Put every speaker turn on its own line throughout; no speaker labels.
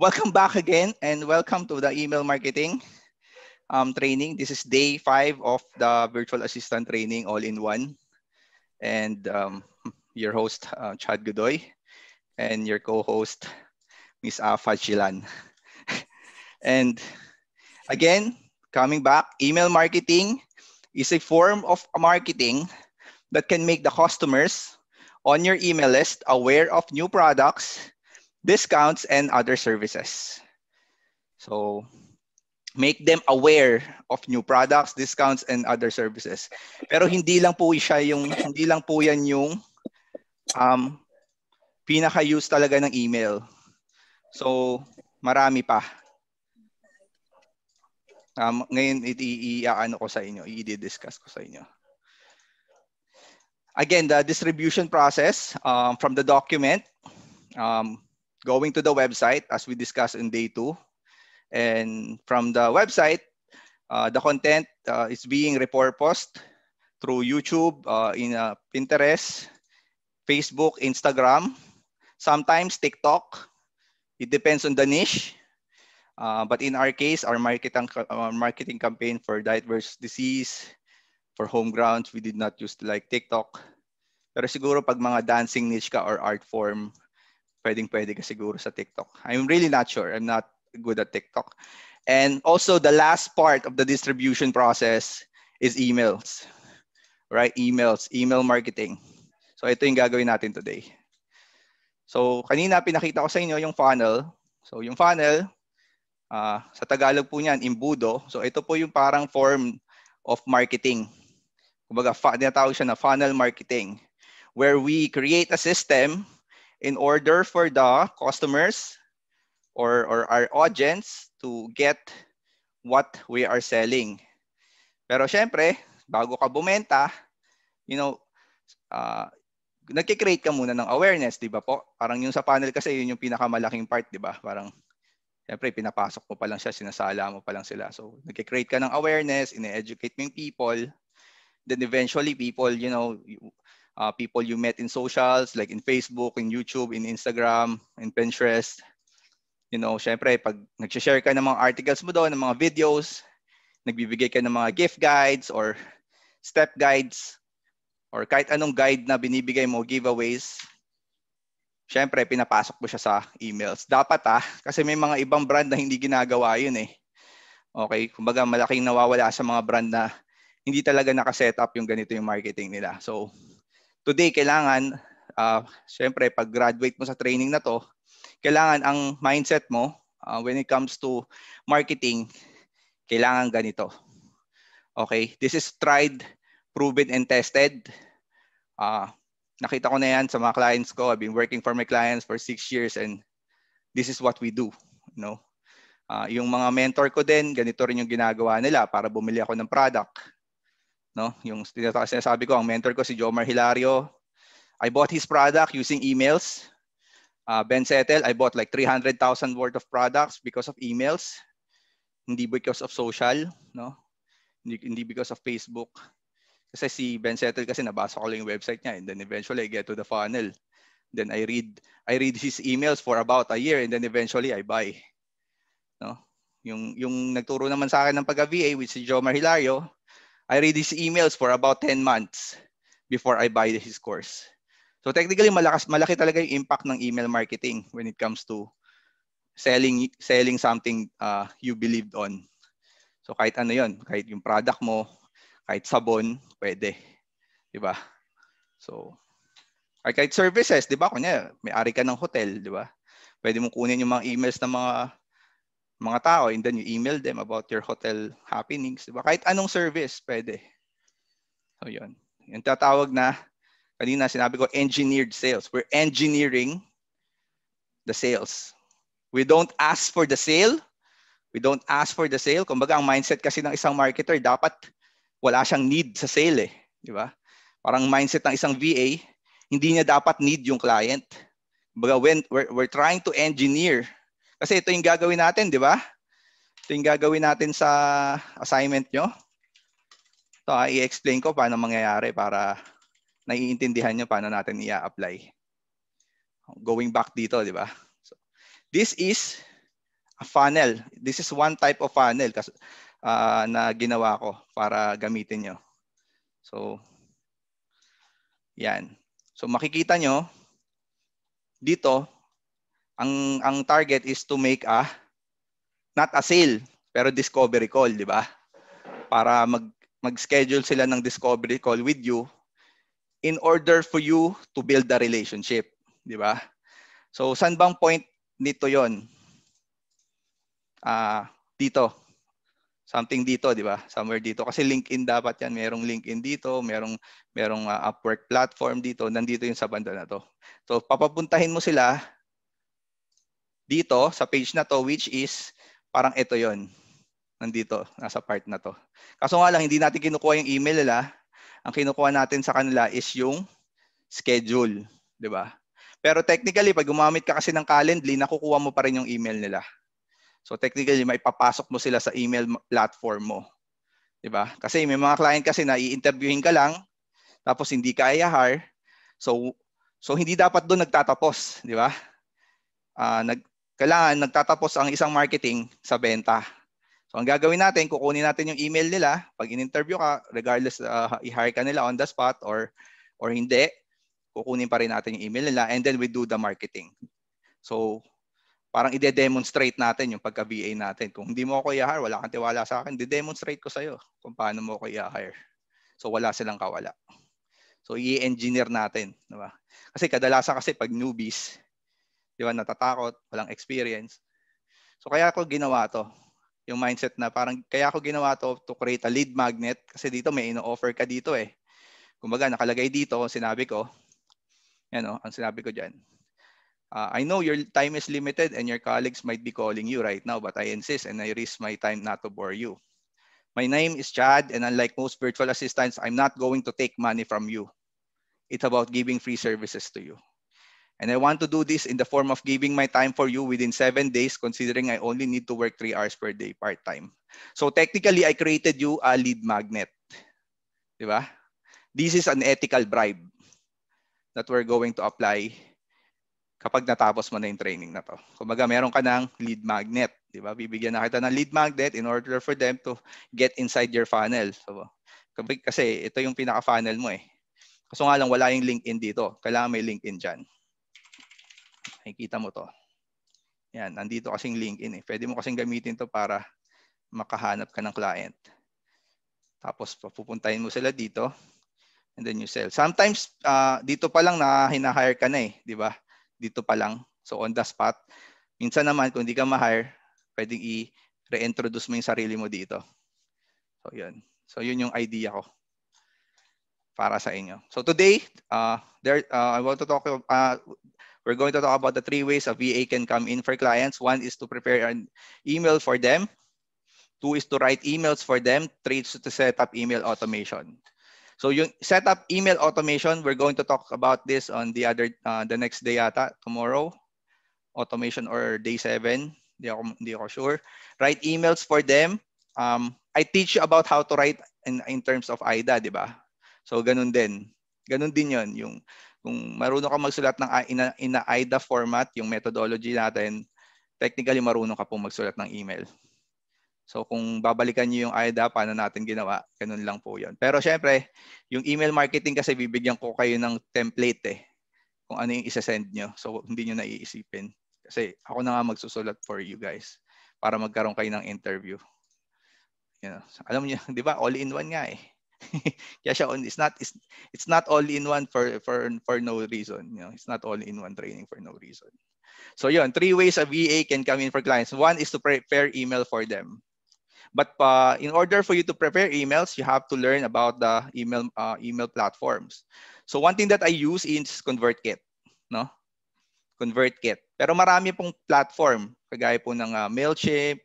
Welcome back again and welcome to the email marketing um, training. This is day five of the virtual assistant training all in one. And um, your host, uh, Chad Godoy, and your co-host, Miss Afa Chilan. and again, coming back, email marketing is a form of marketing that can make the customers on your email list aware of new products discounts, and other services. So make them aware of new products, discounts, and other services. Pero hindi lang po siya yung, hindi lang po yan yung um, pinaka-use talaga ng email. So marami pa. Um, ngayon, i-ano ko sa inyo, i-discuss ko sa inyo. Again, the distribution process um, from the document. Um, going to the website as we discussed in day two. And from the website, uh, the content uh, is being repurposed through YouTube, uh, in uh, Pinterest, Facebook, Instagram, sometimes TikTok. It depends on the niche. Uh, but in our case, our marketing, our marketing campaign for diverse disease, for home grounds, we did not use like TikTok. Pero siguro pag mga dancing niche ka or art form, pwedeng-pwede ka siguro sa TikTok. I'm really not sure. I'm not good at TikTok. And also the last part of the distribution process is emails. Right? Emails, email marketing. So ito yung gagawin natin today. So kanina pinakita ko sa inyo yung funnel. So yung funnel, uh, sa Tagalog po niyan, imbudo. So ito po yung parang form of marketing. Kumbaga, fa- tinatawag siya na funnel marketing where we create a system in order for the customers or, or our audience to get what we are selling. Pero syempre, bago ka bumenta, you know, uh, ah, nagki-create ka muna ng awareness, 'di ba po? Parang yung sa panel kasi yun yung pinakamalaking part, 'di ba? Parang syempre pinapasok mo pa lang siya, sinasala mo pa lang sila. So, nagki-create ka ng awareness, ine-educate mo yung people. Then eventually people, you know, uh, people you met in socials like in Facebook, in YouTube, in Instagram, in Pinterest. You know, syempre pag nag-share ka ng mga articles mo doon, ng mga videos, nagbibigay ka ng mga gift guides or step guides or kahit anong guide na binibigay mo, giveaways, syempre pinapasok mo siya sa emails. Dapat ah, kasi may mga ibang brand na hindi ginagawa yun eh. Okay, kumbaga malaking nawawala sa mga brand na hindi talaga nakaset up yung ganito yung marketing nila. So, today kailangan uh, syempre pag graduate mo sa training na to, kailangan ang mindset mo uh, when it comes to marketing, kailangan ganito. Okay, this is tried, proven and tested. Uh, nakita ko na yan sa mga clients ko. I've been working for my clients for six years and this is what we do. You know? uh, yung mga mentor ko din, ganito rin yung ginagawa nila para bumili ako ng product. No? Yung sinasabi ko, ang mentor ko si Jomar Hilario. I bought his product using emails. Uh, ben Settle, I bought like 300,000 worth of products because of emails. Hindi because of social, no? Hindi, hindi because of Facebook. Kasi si Ben Settle kasi nabasa ko lang yung website niya and then eventually I get to the funnel. Then I read I read his emails for about a year and then eventually I buy. No? Yung yung nagturo naman sa akin ng pagka-VA with si Jomar Hilario, I read his emails for about 10 months before I buy his course. So technically malakas malaki talaga yung impact ng email marketing when it comes to selling selling something uh, you believed on. So kahit ano 'yon, kahit yung product mo, kahit sabon, pwede. 'Di ba? So kahit services, 'di ba? Kunya, may ari ka ng hotel, 'di ba? Pwede mong kunin yung mga emails ng mga mga tao and then you email them about your hotel happenings. Diba? Kahit anong service, pwede. So yun. Yung tatawag na, kanina sinabi ko, engineered sales. We're engineering the sales. We don't ask for the sale. We don't ask for the sale. Kumbaga, ang mindset kasi ng isang marketer, dapat wala siyang need sa sale eh. Di ba? Parang mindset ng isang VA, hindi niya dapat need yung client. Kumbaga, when, we're, we're trying to engineer kasi ito yung gagawin natin, di ba? Ito yung gagawin natin sa assignment nyo. Ito, ah, i-explain ko paano mangyayari para naiintindihan nyo paano natin i-apply. Going back dito, di ba? So, this is a funnel. This is one type of funnel kasi, uh, ah, na ginawa ko para gamitin nyo. So, yan. So makikita nyo, dito, ang ang target is to make a not a sale pero discovery call, di ba? Para mag mag-schedule sila ng discovery call with you in order for you to build the relationship, di ba? So saan bang point nito 'yon? Ah, uh, dito. Something dito, di ba? Somewhere dito kasi LinkedIn dapat 'yan. Merong LinkedIn dito, merong merong uh, Upwork platform dito. Nandito 'yung sa banda na 'to. So papapuntahin mo sila dito sa page na to which is parang ito yon nandito nasa part na to kaso nga lang hindi natin kinukuha yung email nila ang kinukuha natin sa kanila is yung schedule di ba pero technically pag gumamit ka kasi ng calendly nakukuha mo pa rin yung email nila so technically may maipapasok mo sila sa email platform mo di ba kasi may mga client kasi na i-interviewin ka lang tapos hindi kaya hire so so hindi dapat doon nagtatapos di ba uh, nag kailangan nagtatapos ang isang marketing sa benta. So ang gagawin natin, kukunin natin yung email nila. Pag in-interview ka, regardless uh, i-hire ka nila on the spot or or hindi, kukunin pa rin natin yung email nila and then we do the marketing. So parang ide-demonstrate natin yung pagka-BA natin. Kung hindi mo ako i-hire, wala kang tiwala sa akin, i-demonstrate ko iyo kung paano mo ako i-hire. So wala silang kawala. So i-engineer natin, di ba? Kasi kadalasan kasi pag newbies, Di ba? Natatakot, walang experience. So kaya ako ginawa to. Yung mindset na parang kaya ako ginawa to to create a lead magnet kasi dito may ino-offer ka dito eh. Kumbaga nakalagay dito sinabi ko. Yan oh, ang sinabi ko diyan. Uh, ah, I know your time is limited and your colleagues might be calling you right now, but I insist and I risk my time not to bore you. My name is Chad, and unlike most virtual assistants, I'm not going to take money from you. It's about giving free services to you. And I want to do this in the form of giving my time for you within seven days, considering I only need to work three hours per day part-time. So technically, I created you a lead magnet. Di ba? This is an ethical bribe that we're going to apply kapag natapos mo na yung training na to. Kumbaga, meron ka ng lead magnet. Di ba? Bibigyan na kita ng lead magnet in order for them to get inside your funnel. So, kasi ito yung pinaka-funnel mo eh. Kaso nga lang, wala yung LinkedIn dito. Kailangan may LinkedIn dyan. Nakikita mo to. Yan, nandito kasing LinkedIn eh. Pwede mo kasing gamitin to para makahanap ka ng client. Tapos pupuntahin mo sila dito and then you sell. Sometimes uh, dito pa lang na hinahire ka na eh, di ba? Dito pa lang. So on the spot. Minsan naman kung hindi ka ma-hire, pwedeng i-reintroduce mo yung sarili mo dito. So yun. So yun yung idea ko para sa inyo. So today, uh, there, uh, I want to talk about, uh, We're going to talk about the three ways a VA can come in for clients. One is to prepare an email for them. Two is to write emails for them. Three is to set up email automation. So you set up email automation. We're going to talk about this on the other, uh, the next day ata, tomorrow. Automation or day seven. Di ako, sure. Write emails for them. Um, I teach you about how to write in, in terms of AIDA, di ba? So ganun din. Ganun din yon yung Kung marunong ka magsulat ng ina, ina IDA format, yung methodology natin, technically marunong ka pong magsulat ng email. So kung babalikan niyo yung IDA, paano natin ginawa, ganun lang po yun. Pero syempre, yung email marketing kasi bibigyan ko kayo ng template eh, kung ano yung isa-send nyo. So hindi nyo naiisipin. Kasi ako na nga magsusulat for you guys para magkaroon kayo ng interview. You know, alam niyo, di ba? All in one nga eh. Kaya siya on, it's not it's, it's not all in one for for for no reason, you know. It's not all in one training for no reason. So yon three ways a VA can come in for clients. One is to prepare email for them. But uh, in order for you to prepare emails, you have to learn about the email uh, email platforms. So one thing that I use is ConvertKit, no? ConvertKit. Pero marami pong platform, kagaya po ng uh, Mailchimp,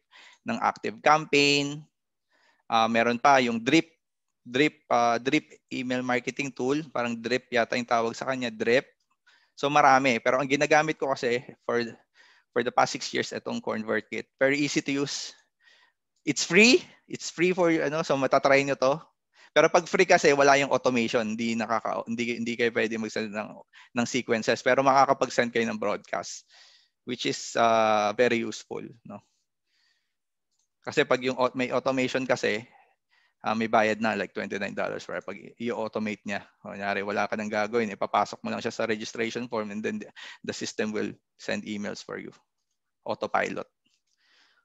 ng Active Campaign, uh, meron pa yung Drip drip uh, drip email marketing tool, parang drip yata yung tawag sa kanya, drip. So marami, pero ang ginagamit ko kasi for for the past 6 years itong ConvertKit. Very easy to use. It's free. It's free for you ano, so matatry niyo to. Pero pag free kasi wala yung automation, hindi nakaka hindi hindi kayo pwedeng mag-send ng ng sequences, pero makakapag-send kayo ng broadcast which is uh, very useful, no. Kasi pag yung may automation kasi, uh, may bayad na like $29 para pag i-automate niya. O Kunyari, wala ka nang gagawin, ipapasok eh, mo lang siya sa registration form and then the system will send emails for you. Autopilot.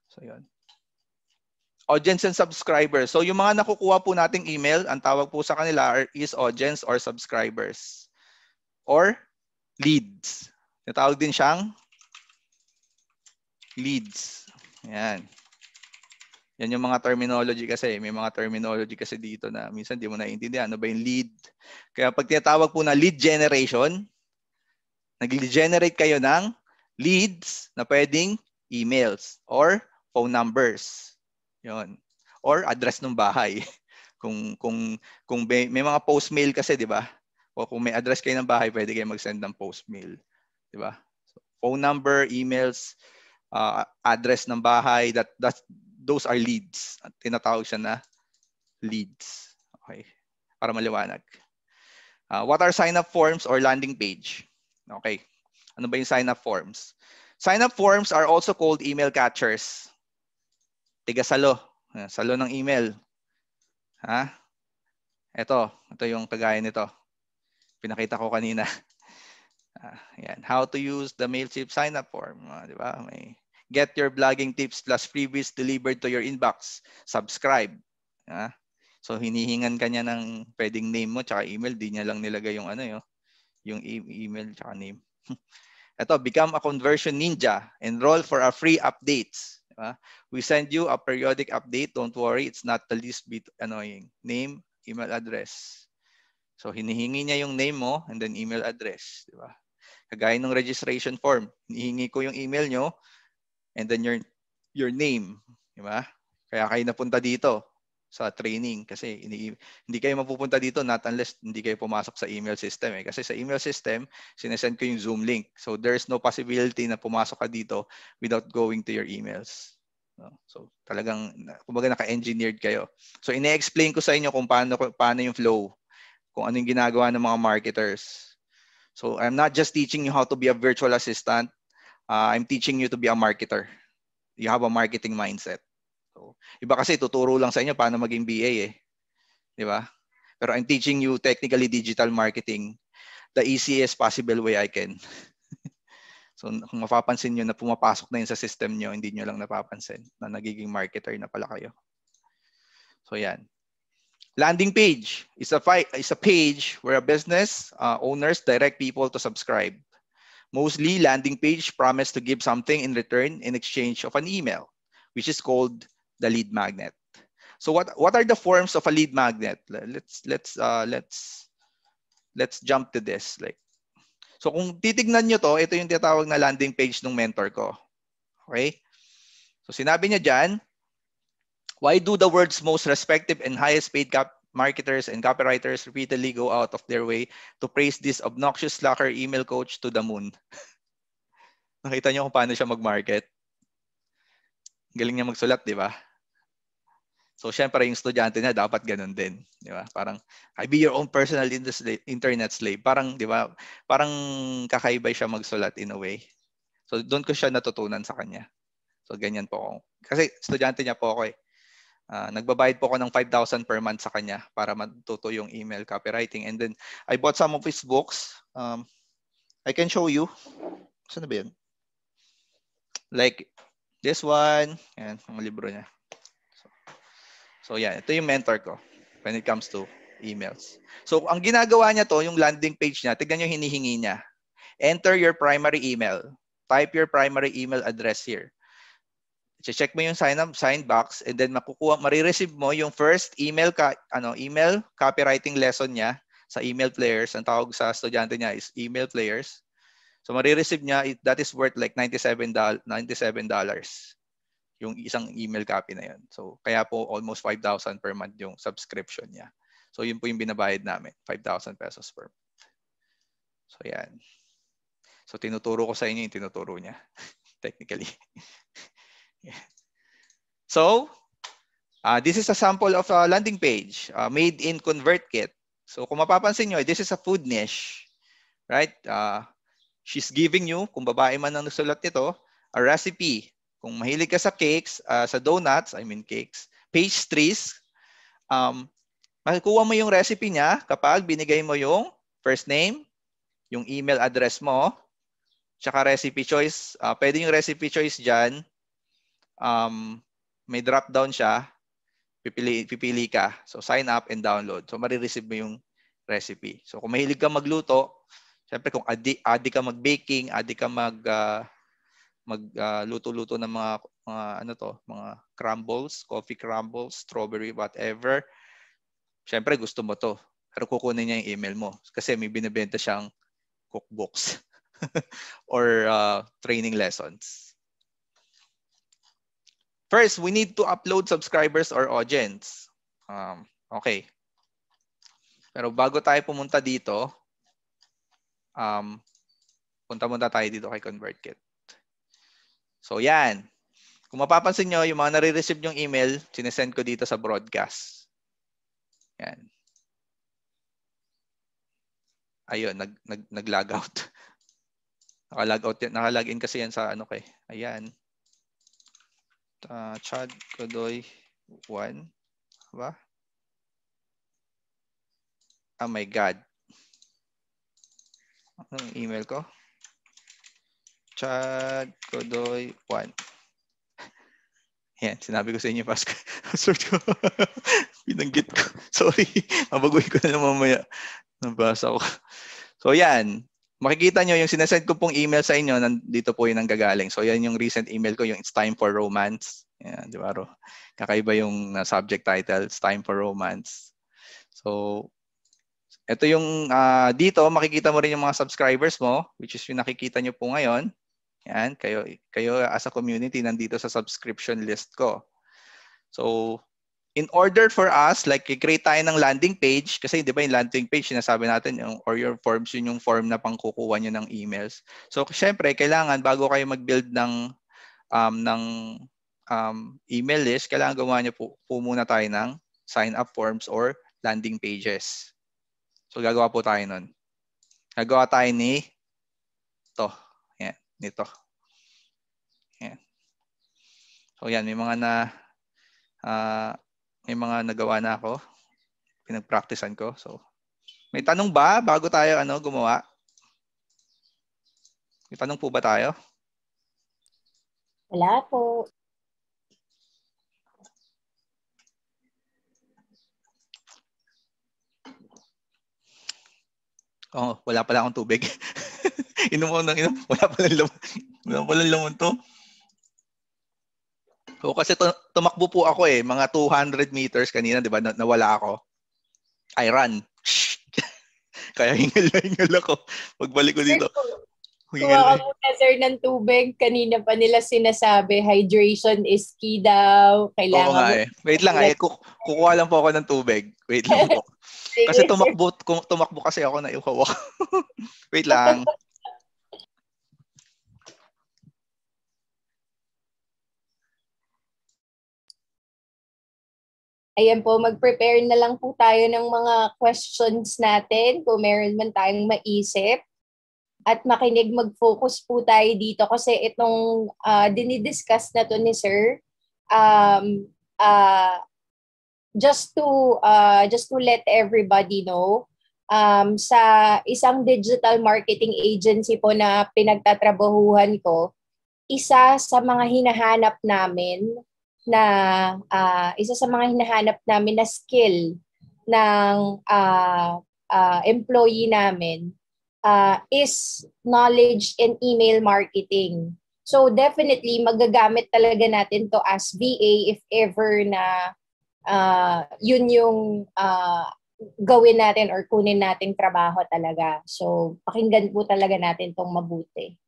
So, yun. Audience and subscribers. So, yung mga nakukuha po nating email, ang tawag po sa kanila are, is audience or subscribers. Or leads. Natawag din siyang leads. Ayan. Yan yung mga terminology kasi. May mga terminology kasi dito na minsan di mo naiintindihan. Ano ba yung lead? Kaya pag tinatawag po na lead generation, nag-generate kayo ng leads na pwedeng emails or phone numbers. Yon. Or address ng bahay. kung kung kung may, may mga post mail kasi, 'di ba? O kung may address kayo ng bahay, pwede kayo mag-send ng post mail, 'di ba? So, phone number, emails, uh, address ng bahay, that that's those are leads. At tinatawag siya na leads. Okay. Para maliwanag. Uh, what are sign-up forms or landing page? Okay. Ano ba yung sign-up forms? Sign-up forms are also called email catchers. Tigasalo. Uh, salo ng email. Ha? Ito. Ito yung kagaya nito. Pinakita ko kanina. Uh, yan. How to use the MailChimp sign-up form. Uh, di ba? May Get your blogging tips plus freebies delivered to your inbox. Subscribe. Ah. So hinihingan kanya ng pwedeng name mo tsaka email, di niya lang nilagay yung ano yo, yung e-, email tsaka name. Ito, become a conversion ninja. Enroll for our free updates. Diba? We send you a periodic update. Don't worry, it's not the least bit annoying. Name, email address. So hinihingi niya yung name mo and then email address, di ba? Kagaya ng registration form, hinihingi ko yung email nyo, and then your your name, di ba? Kaya kayo napunta dito sa training kasi ini, hindi kayo mapupunta dito not unless hindi kayo pumasok sa email system eh. Kasi sa email system, sinesend ko yung Zoom link. So there's no possibility na pumasok ka dito without going to your emails. So talagang kumbaga naka-engineered kayo. So ine-explain ko sa inyo kung paano paano yung flow, kung ano yung ginagawa ng mga marketers. So I'm not just teaching you how to be a virtual assistant, uh, I'm teaching you to be a marketer. You have a marketing mindset. So, iba kasi tuturo lang sa inyo paano maging BA eh. 'Di ba? Pero I'm teaching you technically digital marketing the easiest possible way I can. so kung mapapansin niyo na pumapasok na 'yun sa system niyo, hindi niyo lang napapansin na nagiging marketer na pala kayo. So 'yan. Landing page is a, fi- is a page where a business uh, owners direct people to subscribe. Mostly, landing page promise to give something in return in exchange of an email, which is called the lead magnet. So what what are the forms of a lead magnet? Let's let's uh, let's let's jump to this. Like so kung titignan nyo to, ito yung tinatawag na landing page ng mentor ko. Okay? So sinabi niya diyan, why do the world's most respected and highest paid cap marketers and copywriters repeatedly go out of their way to praise this obnoxious slacker email coach to the moon. Nakita niyo kung paano siya mag-market? Galing niya magsulat, di ba? So syempre yung estudyante niya dapat ganun din, di ba? Parang I be your own personal internet slave. Parang, di ba? Parang kakaiba siya magsulat in a way. So doon ko siya natutunan sa kanya. So ganyan po ako. Kasi estudyante niya po ako eh. Uh, nagbabayad po ako ng 5,000 per month sa kanya para matuto yung email copywriting. And then, I bought some of his books. Um, I can show you. Saan na ba yan? Like, this one. Yan, ang libro niya. So, so yan, ito yung mentor ko when it comes to emails. So, ang ginagawa niya to, yung landing page niya, tignan yung hinihingi niya. Enter your primary email. Type your primary email address here check mo yung sign up sign box and then makukuha marireceive mo yung first email ka ano email copywriting lesson niya sa email players ang tawag sa estudyante niya is email players so marireceive niya it, that is worth like 97 97 dollars yung isang email copy na yun so kaya po almost 5,000 per month yung subscription niya so yun po yung binabayad namin 5,000 pesos per month so yan so tinuturo ko sa inyo yung tinuturo niya technically So, uh, this is a sample of a landing page uh, made in ConvertKit. So, kung mapapansin nyo, this is a food niche. Right? Uh, she's giving you, kung babae man ang nagsulat nito, a recipe. Kung mahilig ka sa cakes, uh, sa donuts, I mean cakes, pastries, um, makukuha mo yung recipe niya kapag binigay mo yung first name, yung email address mo, tsaka recipe choice. Uh, pwede yung recipe choice dyan um, may drop down siya, pipili, pipili ka. So sign up and download. So marireceive mo yung recipe. So kung mahilig ka magluto, syempre kung adi, adi ka mag-baking, adi ka mag uh, ah, magluto-luto ah, uh, ng mga mga ano to, mga crumbles, coffee crumbles, strawberry, whatever. Syempre gusto mo to. Pero kukunin niya yung email mo kasi may binebenta siyang cookbooks or uh, training lessons. First, we need to upload subscribers or audience. Um, okay. Pero bago tayo pumunta dito, um, punta muna tayo dito kay ConvertKit. So yan. Kung mapapansin nyo, yung mga nare-receive yung email, sinesend ko dito sa broadcast. Yan. Ayun, nag, nag, nag-log out. Naka-log out, naka-log in kasi yan sa ano kay. Eh. Ayan uh, Chad Godoy 1. Ba? Oh my God. Ano yung email ko? Chad Godoy 1. Yan, sinabi ko sa inyo pas password ko. Binanggit ko. Sorry. Mabaguhin ko na lang mamaya. Nabasa ko. So yan makikita nyo yung sinesend ko pong email sa inyo, nandito po yung nanggagaling. So yan yung recent email ko, yung It's Time for Romance. Yan, di ba? Kakaiba yung uh, subject title, It's Time for Romance. So, ito yung uh, dito, makikita mo rin yung mga subscribers mo, which is yung nakikita nyo po ngayon. Yan, kayo, kayo as a community nandito sa subscription list ko. So, in order for us, like create tayo ng landing page, kasi di ba yung landing page, sinasabi natin yung or your forms, yun yung form na pangkukuha nyo ng emails. So, syempre, kailangan bago kayo mag-build ng, um, ng um, email list, kailangan gumawa nyo po, po muna tayo ng sign up forms or landing pages. So, gagawa po tayo nun. Gagawa tayo ni to. Yan, nito. Yan. So, yan, may mga na uh, may mga nagawa na ako. Pinagpracticean ko. So, may tanong ba bago tayo ano gumawa? May tanong po ba tayo?
Wala po.
Oh, wala pala akong tubig. inom ko ng inom. Wala pala lamon. Wala pala lamon to. O kasi tumakbo po ako eh, mga 200 meters kanina, di ba? Nawala ako. I run. Kaya hingal na hingal ako. Pagbalik ko dito. Hingal na.
Kuha sir ng tubig. Kanina pa nila sinasabi, hydration is key daw. Kailangan Oo nga eh.
Wait lang ah, eh. kukuha lang po ako ng tubig. Wait lang po.
kasi tumakbo,
tumakbo kasi ako na iuhaw Wait
lang. Ayan po, mag-prepare na lang po tayo ng mga questions natin kung meron man tayong maisip. At makinig, mag-focus po tayo dito kasi itong uh, dinidiscuss na to ni Sir, um, uh, just to uh, just to let everybody know, um, sa isang digital marketing agency po na pinagtatrabahuhan ko, isa sa mga hinahanap namin na uh, isa sa mga hinahanap namin na skill ng uh, uh, employee namin uh, is knowledge in email marketing. So definitely magagamit talaga natin to as VA if ever na uh, yun yung uh, gawin natin or kunin nating trabaho talaga. So pakinggan po talaga natin tong mabuti.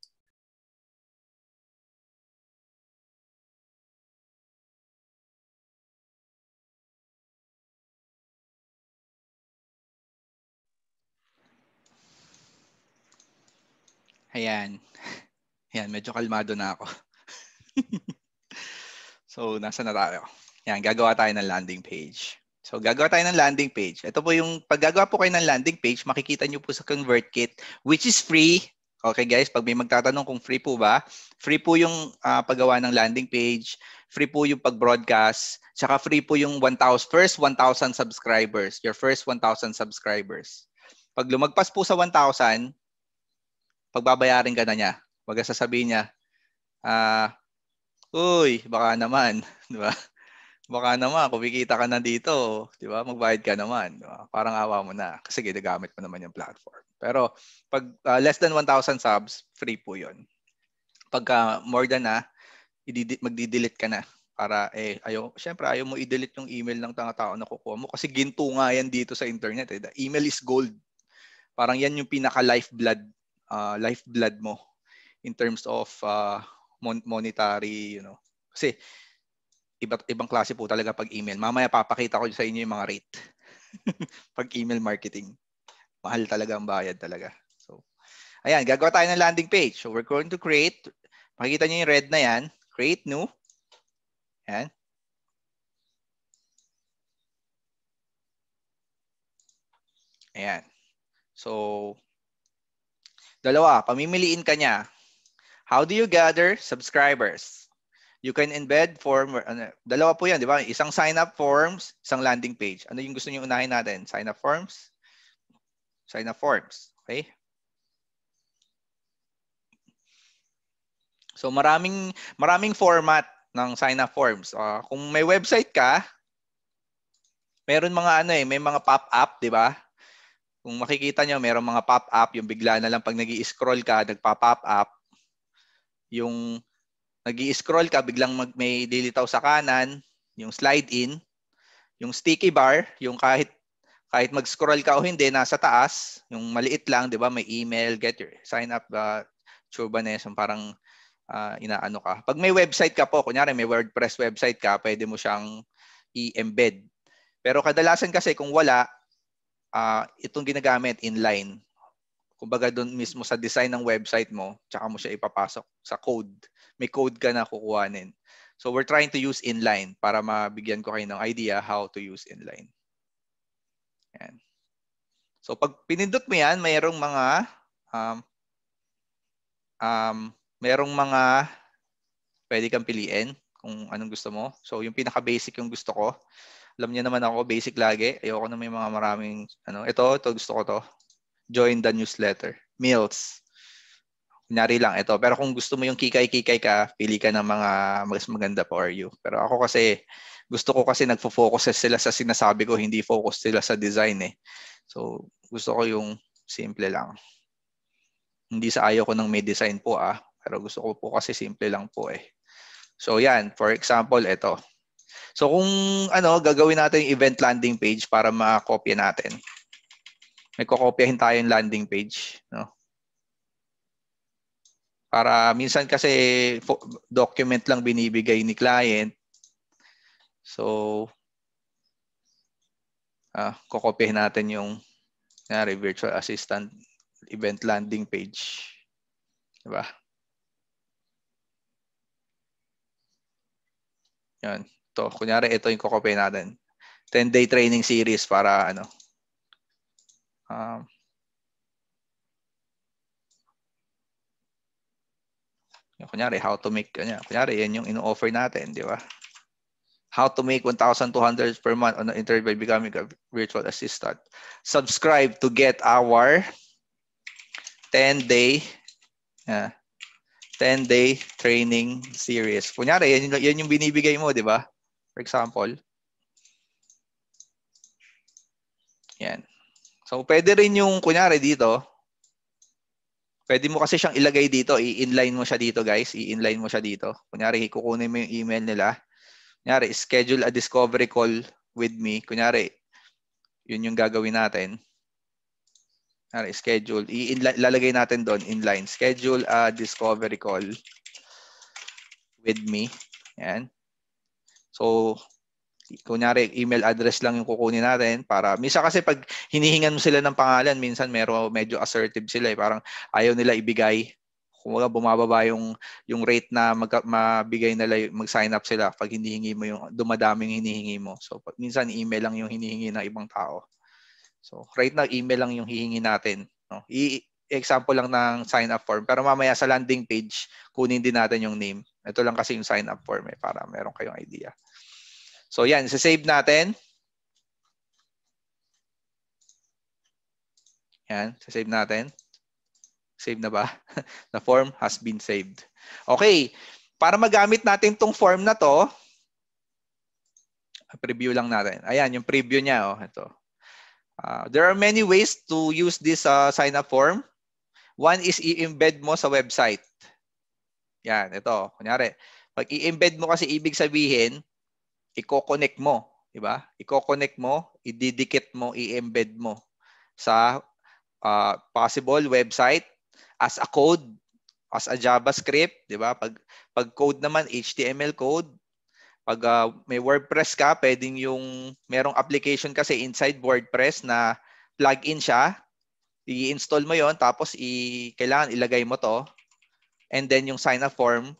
Ayan. Ayan, medyo kalmado na ako. so, nasa na tayo? Ayan, gagawa tayo ng landing page. So, gagawa tayo ng landing page. Ito po yung, pag gagawa po kayo ng landing page, makikita nyo po sa ConvertKit, which is free. Okay guys, pag may magtatanong kung free po ba, free po yung uh, paggawa ng landing page, free po yung pag-broadcast, tsaka free po yung 1,000, first 1,000 subscribers, your first 1,000 subscribers. Pag lumagpas po sa 1,000, pagbabayarin ka na niya. Baga sasabihin niya, ah, uy, baka naman, di ba? Baka naman, kumikita ka na dito, di ba? Magbayad ka naman, di ba? Parang awa mo na kasi ginagamit mo naman yung platform. Pero pag uh, less than 1,000 subs, free po yun. Pagka more than na, ah, magdi-delete ka na para eh ayo syempre ayaw mo i-delete yung email ng tanga tao na kukuha mo kasi ginto nga yan dito sa internet eh. The email is gold. Parang yan yung pinaka lifeblood uh, lifeblood mo in terms of uh, mon- monetary, you know. Kasi iba- ibang klase po talaga pag email. Mamaya papakita ko sa inyo yung mga rate pag email marketing. Mahal talaga ang bayad talaga. So, ayan, gagawa tayo ng landing page. So, we're going to create. Makikita niyo yung red na yan. Create new. Ayan. Ayan. So, Dalawa, pamimiliin ka niya. How do you gather subscribers? You can embed form. Ano, dalawa po yan, di ba? Isang sign-up forms, isang landing page. Ano yung gusto niyo unahin natin? Sign-up forms? Sign-up forms. Okay? So maraming maraming format ng sign-up forms. Uh, kung may website ka, meron mga ano eh, may mga pop-up, 'di ba? Kung makikita nyo, merong mga pop-up, yung bigla na lang pag nag scroll ka, nagpa-pop up. Yung nag scroll ka, biglang mag, may dilitaw sa kanan, yung slide in. Yung sticky bar, yung kahit kahit mag-scroll ka o hindi, nasa taas, yung maliit lang, di ba, may email, get your sign up, uh, Chubanesum, parang uh, inaano ka. Pag may website ka po, kunyari may WordPress website ka, pwede mo siyang i-embed. Pero kadalasan kasi kung wala, uh, itong ginagamit inline. Kumbaga doon mismo sa design ng website mo, tsaka mo siya ipapasok sa code. May code ka na kukuhanin. So we're trying to use inline para mabigyan ko kayo ng idea how to use inline. Yan. So pag pinindot mo yan, mayroong mga um, um, mayroong mga pwede kang piliin kung anong gusto mo. So yung pinaka-basic yung gusto ko. Alam niya naman ako, basic lagi. Ayoko na may mga maraming, ano, ito, ito, gusto ko to. Join the newsletter. Meals. Kunyari lang, ito. Pero kung gusto mo yung kikay-kikay ka, pili ka ng mga mas maganda for you. Pero ako kasi, gusto ko kasi nagfo-focus sila sa sinasabi ko, hindi focus sila sa design eh. So, gusto ko yung simple lang. Hindi sa ayaw ko ng may design po ah. Pero gusto ko po kasi simple lang po eh. So yan, for example, ito. So kung ano, gagawin natin yung event landing page para makakopya natin. May kokopyahin tayo yung landing page. No? Para minsan kasi document lang binibigay ni client. So, ah, kokopyahin natin yung nangyari, virtual assistant event landing page. Diba? Yan to. Kunyari, ito yung kukopya natin. 10-day training series para ano. Um, kunyari, how to make, kanya, kunyari, yan yung ino-offer natin, di ba? How to make 1,200 per month on the internet by becoming a virtual assistant. Subscribe to get our 10-day uh, 10-day training series. Kunyari, yan, yan yung binibigay mo, di ba? For example, yan. So, pwede rin yung kunyari dito. Pwede mo kasi siyang ilagay dito. I-inline mo siya dito, guys. I-inline mo siya dito. Kunyari, kukunin mo yung email nila. Kunyari, schedule a discovery call with me. Kunyari, yun yung gagawin natin. Kunyari, schedule. Ilalagay natin doon, inline. Schedule a discovery call with me. Yan. So, kunyari email address lang yung kukunin natin para minsan kasi pag hinihingan mo sila ng pangalan minsan mero medyo assertive sila eh parang ayaw nila ibigay kumbaga bumababa yung yung rate na mag, mabigay nila mag-sign up sila pag hinihingi mo yung dumadaming hinihingi mo so pag, minsan email lang yung hinihingi ng ibang tao so right na email lang yung hihingi natin no i example lang ng sign up form pero mamaya sa landing page kunin din natin yung name ito lang kasi yung sign up form eh, para meron kayong idea. So yan, save natin. Yan, save natin. Save na ba? The form has been saved. Okay, para magamit natin tong form na to, preview lang natin. Ayan, yung preview niya. Oh, ito. Uh, there are many ways to use this uh, ah, sign-up form. One is i-embed mo sa website. Yan, ito. Kunyari, pag i-embed mo kasi ibig sabihin, i-connect mo, 'di ba? I-connect mo, ididikit mo, i-embed mo sa uh, possible website as a code, as a JavaScript, 'di ba? Pag pag code naman HTML code, pag uh, may WordPress ka, pwedeng yung merong application kasi inside WordPress na plug-in siya. I-install mo 'yon tapos i kailangan ilagay mo 'to And then yung sign up form,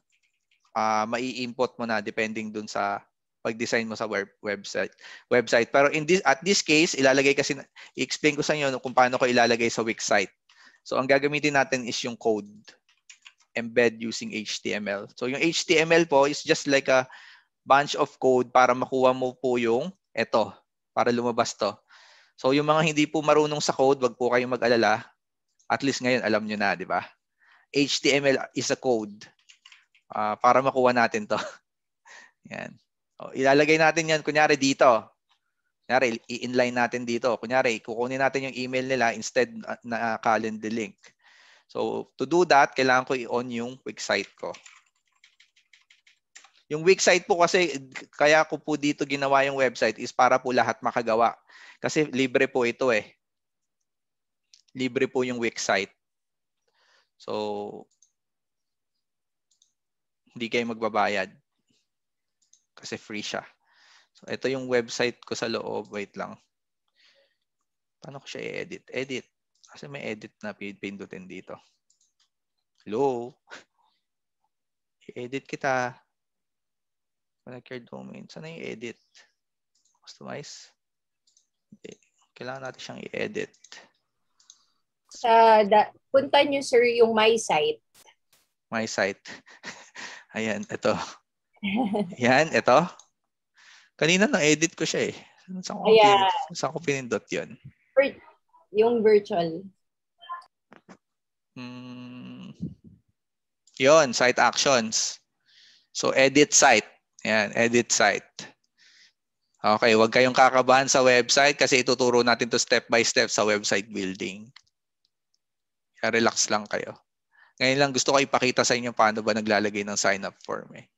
uh, mai-input mo na depending dun sa pag-design mo sa web, website. website. Pero in this, at this case, ilalagay kasi, i-explain ko sa inyo kung paano ko ilalagay sa Wix site. So ang gagamitin natin is yung code embed using HTML. So yung HTML po is just like a bunch of code para makuha mo po yung eto, para lumabas to. So yung mga hindi po marunong sa code, wag po kayong mag-alala. At least ngayon alam nyo na, di ba? HTML is a code uh, para makuha natin to. yan. O, oh, ilalagay natin yan kunyari dito. Kunyari, i-inline natin dito. Kunyari, kukunin natin yung email nila instead na uh, calendar link. So, to do that, kailangan ko i-on yung quick site ko. Yung weak site po kasi kaya ko po dito ginawa yung website is para po lahat makagawa. Kasi libre po ito eh. Libre po yung weak site. So, hindi kayo magbabayad kasi free siya. So, ito yung website ko sa loob. Wait lang. Paano ko siya i-edit? Edit. Kasi may edit na pindutin dito. Hello? I-edit kita. Connect your domain. Sana i edit? Customize? Hindi. Kailangan natin siyang i-edit
sa da, punta niyo sir yung my site.
My site. Ayan, ito. Yan, ito. Kanina na-edit ko siya eh. Saan ko, Ayan. saan ko pinindot yun?
Vir- yung virtual.
Mm, yun, site actions. So, edit site. Yan, edit site. Okay, wag kayong kakabahan sa website kasi ituturo natin to step by step sa website building relax lang kayo. Ngayon lang gusto ko ipakita sa inyo paano ba naglalagay ng sign up form eh.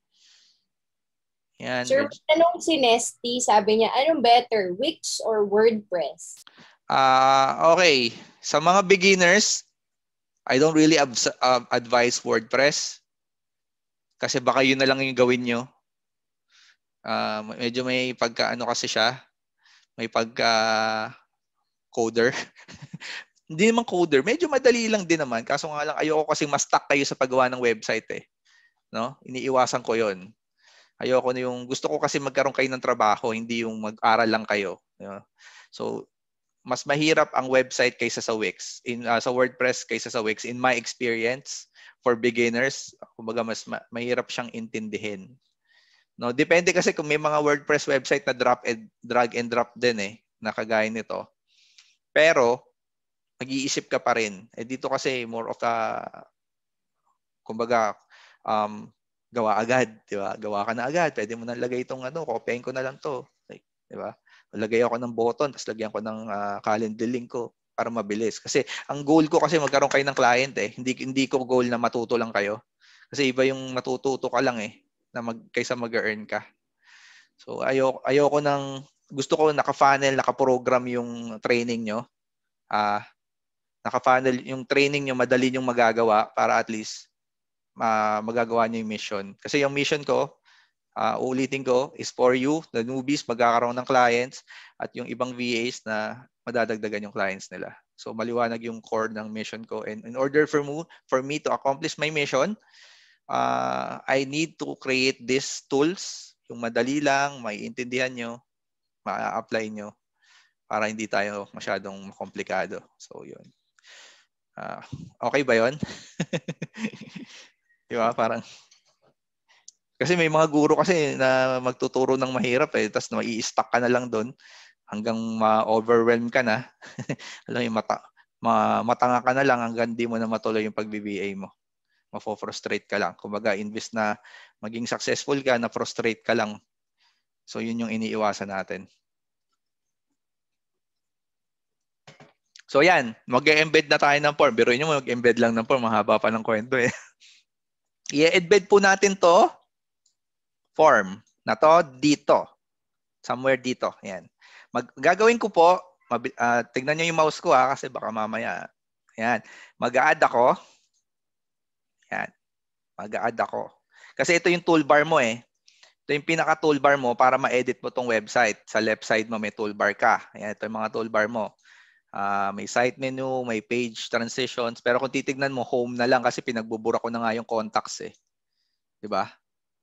Yan.
Sir, anong si Nesty, sabi niya, anong better, Wix or WordPress?
Ah, uh, okay. Sa mga beginners, I don't really abs- uh, advise WordPress kasi baka yun na lang yung gawin nyo. Uh, medyo may pagka ano kasi siya, may pagka coder. hindi naman coder. Medyo madali lang din naman. Kaso nga lang, ayoko kasi mas stuck kayo sa paggawa ng website eh. No? Iniiwasan ko yon Ayoko na yung, gusto ko kasi magkaroon kayo ng trabaho, hindi yung mag-aral lang kayo. No? So, mas mahirap ang website kaysa sa Wix. In, uh, sa WordPress kaysa sa Wix. In my experience, for beginners, kumbaga mas ma- mahirap siyang intindihin. No, depende kasi kung may mga WordPress website na drop and drag and drop din eh, na kagaya nito. Pero nag-iisip ka pa rin. Eh dito kasi more of a kumbaga um, gawa agad, 'di ba? Gawa ka na agad. Pwede mo nang lagay itong ano, kopyahin ko na lang 'to. Like, 'di ba? Lagay ako ng button, tapos lagyan ko ng uh, calendar link ko para mabilis. Kasi ang goal ko kasi magkaroon kayo ng client eh. Hindi hindi ko goal na matuto lang kayo. Kasi iba yung matututo ka lang eh na mag, kaysa mag-earn ka. So ayo ayoko nang gusto ko naka-funnel, naka-program yung training nyo. Ah, uh, naka-funnel yung training nyo, madali nyo magagawa para at least uh, magagawa nyo yung mission. Kasi yung mission ko, uh, ah, ulitin ko, is for you, the newbies, magkakaroon ng clients at yung ibang VAs na madadagdagan yung clients nila. So maliwanag yung core ng mission ko. And in order for me, for me to accomplish my mission, uh, I need to create these tools, yung madali lang, may intindihan nyo, ma-apply nyo para hindi tayo masyadong komplikado. So yun. Uh, okay ba yon? Di ba? Parang, kasi may mga guro kasi na magtuturo ng mahirap eh, tapos na mai-stuck ka na lang doon hanggang ma-overwhelm ka na. Alam mo, mata, ma, matanga ka na lang hanggang di mo na matuloy yung pag-BBA mo. Mafo-frustrate ka lang. Kumbaga, invest na maging successful ka, na-frustrate ka lang. So, yun yung iniiwasan natin. So yan, mag-embed na tayo ng form. Biruin nyo, mag-embed lang ng form. Mahaba pa ng kwento eh. I-embed po natin to form na to dito. Somewhere dito. Yan. Mag gagawin ko po, mab- uh, ah, tignan nyo yung mouse ko ha, kasi baka mamaya. Yan. Mag-add ako. Yan. Mag-add ako. Kasi ito yung toolbar mo eh. Ito yung pinaka-toolbar mo para ma-edit mo tong website. Sa left side mo may toolbar ka. Ayan, ito yung mga toolbar mo. Uh, may site menu, may page transitions. Pero kung titignan mo, home na lang kasi pinagbubura ko na nga yung contacts eh. ba? Diba?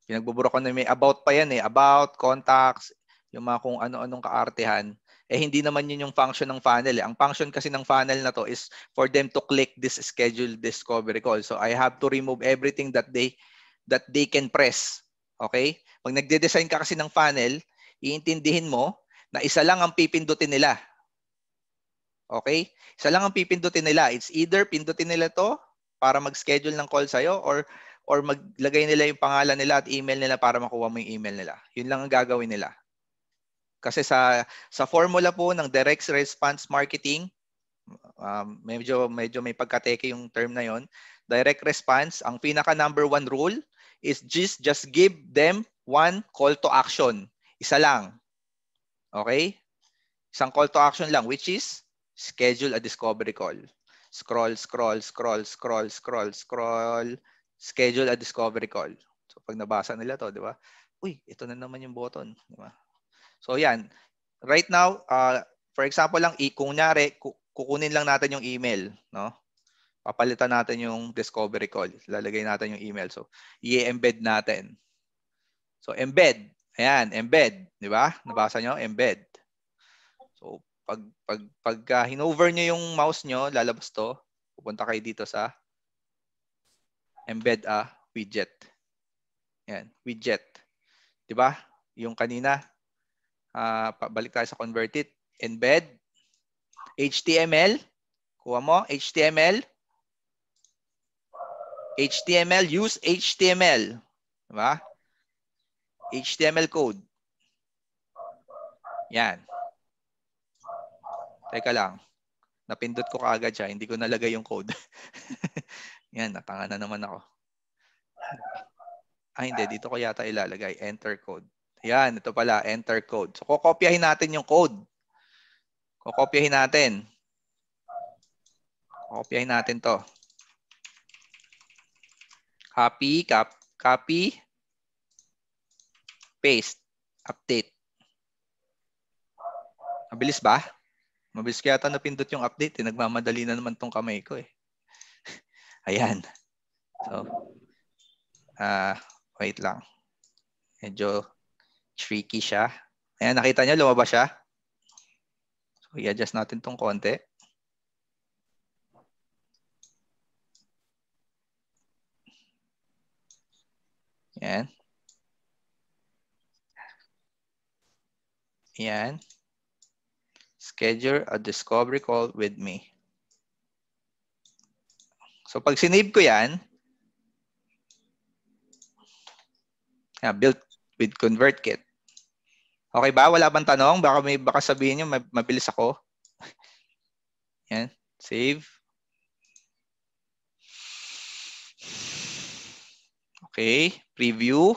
Pinagbubura ko na may about pa yan eh. About, contacts, yung mga kung ano-anong kaartehan. Eh hindi naman yun yung function ng funnel eh. Ang function kasi ng funnel na to is for them to click this scheduled discovery call. So I have to remove everything that they that they can press. Okay? Pag nagde-design ka kasi ng funnel, iintindihin mo na isa lang ang pipindutin nila Okay? Isa lang ang pipindutin nila. It's either pindutin nila to para mag-schedule ng call sa'yo or or maglagay nila yung pangalan nila at email nila para makuha mo yung email nila. Yun lang ang gagawin nila. Kasi sa sa formula po ng direct response marketing, um, medyo medyo may pagkateke yung term na yon. Direct response, ang pinaka number one rule is just just give them one call to action. Isa lang. Okay? Isang call to action lang which is schedule a discovery call. Scroll, scroll, scroll, scroll, scroll, scroll, schedule a discovery call. So pag nabasa nila to, di ba? Uy, ito na naman yung button, di ba? So yan, right now, uh, for example lang, kung nyari, kukunin lang natin yung email, no? Papalitan natin yung discovery call. Lalagay natin yung email. So, i-embed natin. So, embed. Ayan, embed. Di ba? Nabasa nyo? Embed. So, pag pag pag uh, hinover niyo yung mouse niyo, lalabas to. Pupunta kayo dito sa embed a ah, widget. Yan, widget. 'Di ba? Yung kanina uh, balik tayo sa convert it, embed HTML. Kuha mo HTML. HTML use HTML, 'di ba? HTML code. Yan. Teka lang. Napindot ko kaagad siya. Hindi ko nalagay yung code. Yan, natanga na naman ako. Ah, hindi. Dito ko yata ilalagay. Enter code. Yan, ito pala. Enter code. So, kukopyahin natin yung code. Kukopyahin natin. Kukopyahin natin to. Copy, cap, copy, paste, update. Mabilis ba? Mabilis kaya ata napindot yung update. Eh. Nagmamadali na naman tong kamay ko eh. Ayan. So, ah, uh, wait lang. Medyo tricky siya. Ayan, nakita niyo lumabas siya. So, i-adjust natin tong konti. Ayan. Ayan schedule a discovery call with me. So pag sinave ko yan, yeah, built with ConvertKit. Okay ba? Wala bang tanong? Baka may baka sabihin niyo mabilis ako. yan, save. Okay, preview.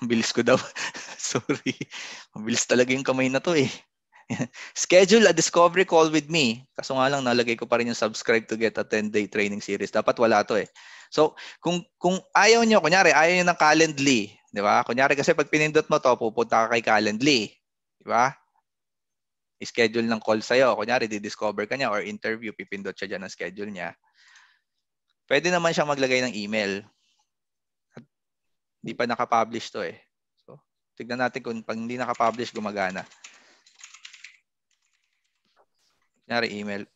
Ang bilis ko daw. Sorry. Ang bilis talaga yung kamay na to eh. Schedule a discovery call with me. Kaso nga lang nalagay ko pa rin yung subscribe to get a 10-day training series. Dapat wala to eh. So, kung kung ayaw niyo, kunyari ayaw niyo ng Calendly, 'di ba? Kunyari kasi pag pinindot mo to, pupunta ka kay Calendly, 'di ba? I-schedule ng call sa'yo. Kunyari, di-discover ka niya or interview, pipindot siya dyan ng schedule niya. Pwede naman siyang maglagay ng email. Hindi pa nakapublish to eh. So, tignan natin kung pag hindi nakapublish, gumagana. Kunyari email.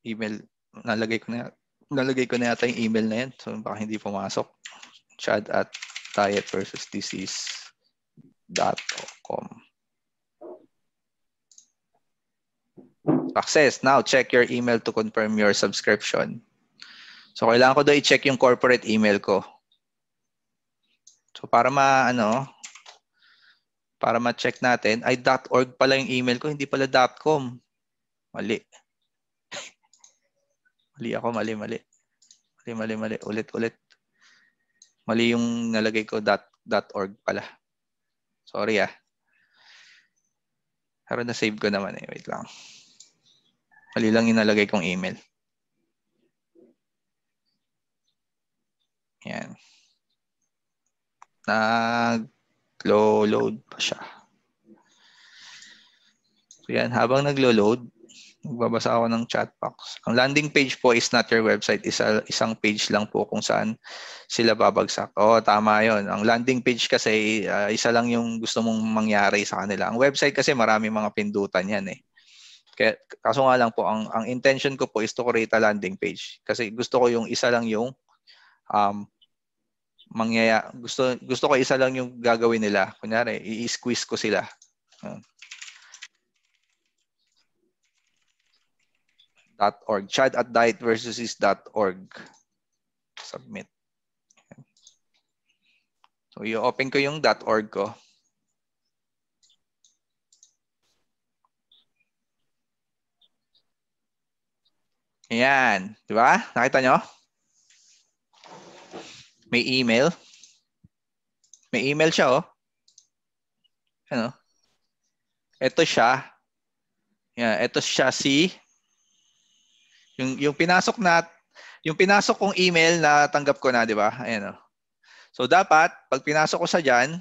Email, nalagay ko na nalagay ko na yata yung email na yan. So baka hindi pumasok. Chad at diet versus disease.com. Success. Now, check your email to confirm your subscription. So, kailangan ko daw i-check yung corporate email ko. So para ma ano para ma-check natin, ay .org pala yung email ko, hindi pala .com. Mali. mali ako, mali, mali. Mali, mali, mali. Ulit, ulit. Mali yung nalagay ko dot, .org pala. Sorry ah. Pero na-save ko naman eh. Wait lang. Mali lang yung nalagay kong email. Yan nag-load pa siya. So yan, habang naglo-load, magbabasa ako ng chat box. Ang landing page po is not your website. Isa, isang page lang po kung saan sila babagsak. Oo, tama yon. Ang landing page kasi, uh, isa lang yung gusto mong mangyari sa kanila. Ang website kasi marami mga pindutan yan eh. Kaya, kaso nga lang po, ang, ang intention ko po is to create a landing page. Kasi gusto ko yung isa lang yung um, mangyaya gusto gusto ko isa lang yung gagawin nila kunyari i-squeeze ko sila uh, .org child at diet versus is.org submit so i-open ko yung .org ko Ayan. Di ba? Nakita nyo? May email. May email siya, oh. Ano? Ito siya. Yan, ito siya si yung yung pinasok na yung pinasok kong email na tanggap ko na, di ba? Ayan oh. So dapat pag pinasok ko sa diyan,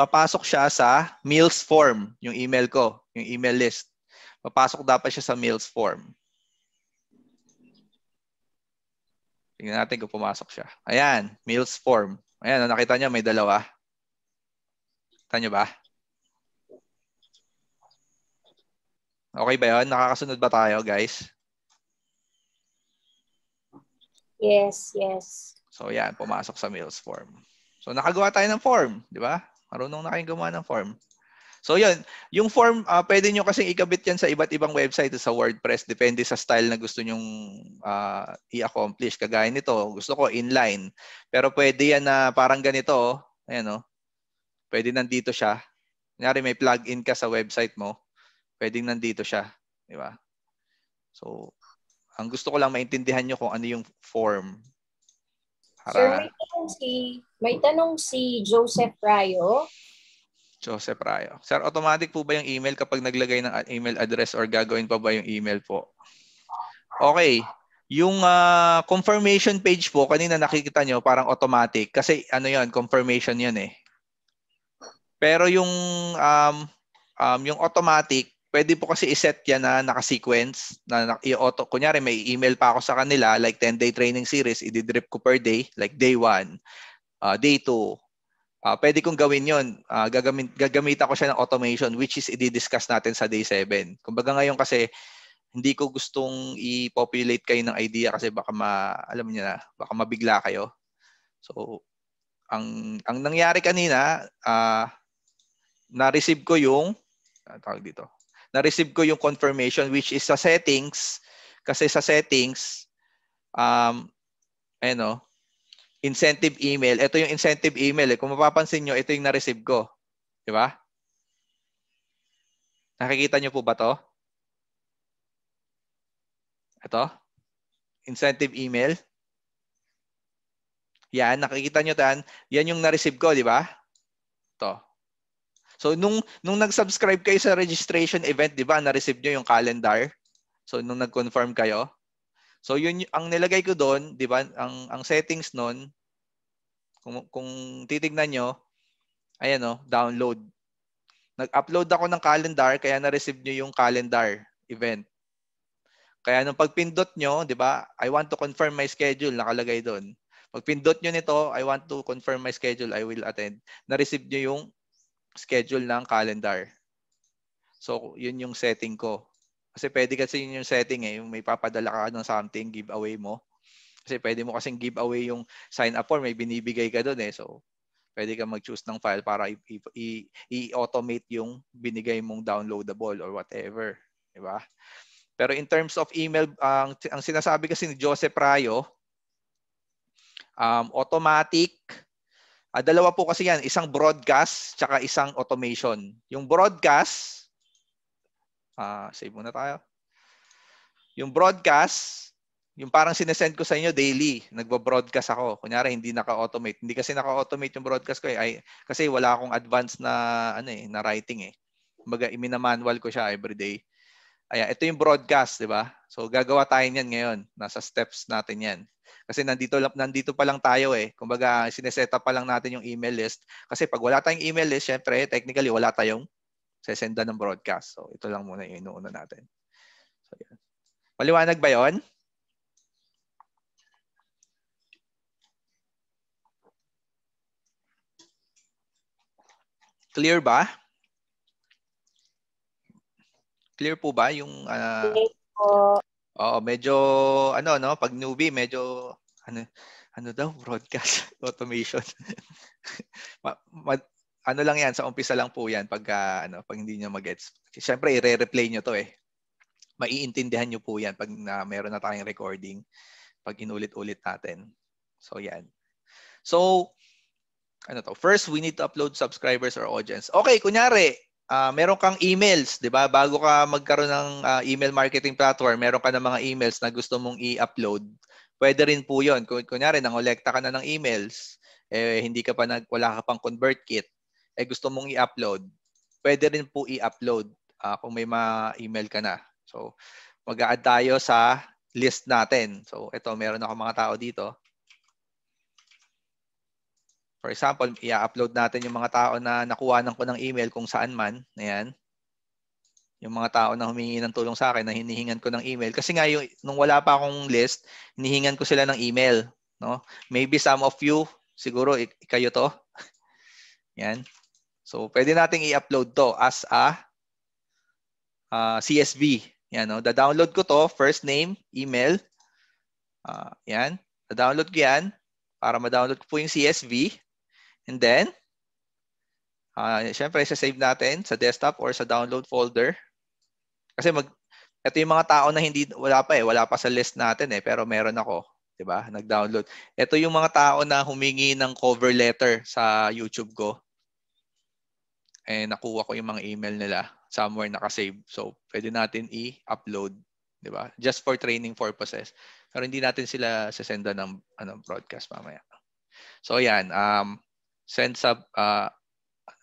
papasok siya sa mails form, yung email ko, yung email list. Papasok dapat siya sa mails form. Tingnan natin kung pumasok siya. Ayan, Mills form. Ayan, nakita niya may dalawa. Nakita niyo ba? Okay ba yun? Nakakasunod ba tayo, guys?
Yes, yes.
So, yan. Pumasok sa Mills form. So, nakagawa tayo ng form. Di ba? Marunong na kayong gumawa ng form. So yun, yung form, uh, pwede nyo kasing ikabit yan sa iba't ibang website sa WordPress. Depende sa style na gusto nyong uh, i-accomplish. Kagaya nito, gusto ko inline. Pero pwede yan na parang ganito. Oh. Ayan o. Oh. Pwede nandito siya. Kunyari may plugin ka sa website mo. Pwede nandito siya. Di ba? So, ang gusto ko lang maintindihan nyo kung ano yung form. Para... Sir, may
tanong si, may tanong si Joseph Rayo.
Joseph Rayo. Sir, automatic po ba yung email kapag naglagay ng email address or gagawin pa ba yung email po? Okay. Yung uh, confirmation page po, kanina nakikita nyo, parang automatic. Kasi ano yon confirmation yun eh. Pero yung, um, um, yung automatic, pwede po kasi iset yan na naka-sequence. Na, na, i-auto, kunyari, may email pa ako sa kanila, like 10-day training series, i-drip ko per day, like day 1, uh, ah, day 2, Uh, pwede kong gawin yon. Uh, ah, gagamit, gagamita ko siya ng automation which is i-discuss natin sa day 7. Kumbaga ngayon kasi hindi ko gustong i-populate kayo ng idea kasi baka ma, alam niyo na, baka mabigla kayo. So, ang ang nangyari kanina, uh, na-receive ko yung tawag dito. Na-receive ko yung confirmation which is sa settings kasi sa settings um ano, incentive email. Ito yung incentive email. Eh. Kung mapapansin nyo, ito yung na-receive ko. Di ba? Nakikita nyo po ba to? Ito? Incentive email. Yan, nakikita nyo tan. Yan yung na-receive ko, di ba? To. So nung nung nag-subscribe kayo sa registration event, di ba, na-receive nyo yung calendar. So nung nag-confirm kayo, So yun ang nilagay ko doon, 'di ba? Ang ang settings noon kung kung titingnan niyo, ayan oh, download. Nag-upload ako ng calendar kaya na-receive niyo yung calendar event. Kaya nung pagpindot nyo, 'di ba? I want to confirm my schedule nakalagay doon. Pagpindot pindot nyo nito, I want to confirm my schedule, I will attend. Na-receive nyo yung schedule ng calendar. So, yun yung setting ko. Kasi pwede kasi yun yung setting eh, yung may papadala ka ng something, giveaway mo. Kasi pwede mo kasing giveaway yung sign up form, may binibigay ka doon eh. So, pwede ka mag-choose ng file para i-automate yung binigay mong downloadable or whatever. Di ba? Pero in terms of email, ang, ang sinasabi kasi ni Joseph Rayo, um, automatic, uh, dalawa po kasi yan, isang broadcast tsaka isang automation. Yung broadcast, Uh, save muna tayo. Yung broadcast, yung parang sinesend ko sa inyo daily, nagbo-broadcast ako. Kunyari hindi naka-automate. Hindi kasi naka-automate yung broadcast ko eh. Ay, kasi wala akong advance na ano eh, na writing eh. Kumbaga manual ko siya every day. Ayan, ito yung broadcast, 'di ba? So gagawa tayo niyan ngayon. Nasa steps natin 'yan. Kasi nandito lang nandito pa lang tayo eh. Kumbaga sineset up pa lang natin yung email list kasi pag wala tayong email list, syempre technically wala tayong sesenda ng broadcast. So ito lang muna yung inuuna natin. So, yun. Paliwanag ba yon? Clear ba? Clear po ba yung uh, Oo, oh, medyo ano no, pag newbie medyo ano ano daw broadcast automation. ma, ma, ano lang yan, sa umpisa lang po yan pagka, ano, pag hindi nyo mag-gets. Siyempre, i-replay nyo to eh. Maiintindihan nyo po yan pag na, meron na tayong recording, pag inulit-ulit natin. So, yan. So, ano to? First, we need to upload subscribers or audience. Okay, kunyari, uh, meron kang emails, di ba? Bago ka magkaroon ng uh, email marketing platform, meron ka ng mga emails na gusto mong i-upload. Pwede rin po yun. Kunyari, nangolekta ka na ng emails, eh, hindi ka pa nag, wala ka pang convert kit eh gusto mong i-upload, pwede rin po i-upload uh, kung may ma-email ka na. So, mag-a-add tayo sa list natin. So, ito, meron ako mga tao dito. For example, i-upload natin yung mga tao na nakuha ng ko ng email kung saan man. Ayan. Yung mga tao na humingi ng tulong sa akin na hinihingan ko ng email. Kasi nga yung, nung wala pa akong list, hinihingan ko sila ng email. No? Maybe some of you, siguro ik- kayo to. Yan. So, pwede nating i-upload to as a uh, CSV. Yan, no? Da-download ko to, first name, email. Uh, yan. Da-download ko yan para ma-download ko po yung CSV. And then, uh, syempre, save natin sa desktop or sa download folder. Kasi mag, ito yung mga tao na hindi, wala pa eh, wala pa sa list natin eh, pero meron ako. 'di ba? Nag-download. Ito yung mga tao na humingi ng cover letter sa YouTube ko and eh, nakuha ko yung mga email nila somewhere nakasave. So, pwede natin i-upload, di ba? Just for training purposes. Pero hindi natin sila sesenda ng ano, broadcast mamaya. So, yan. Um, send sub, uh,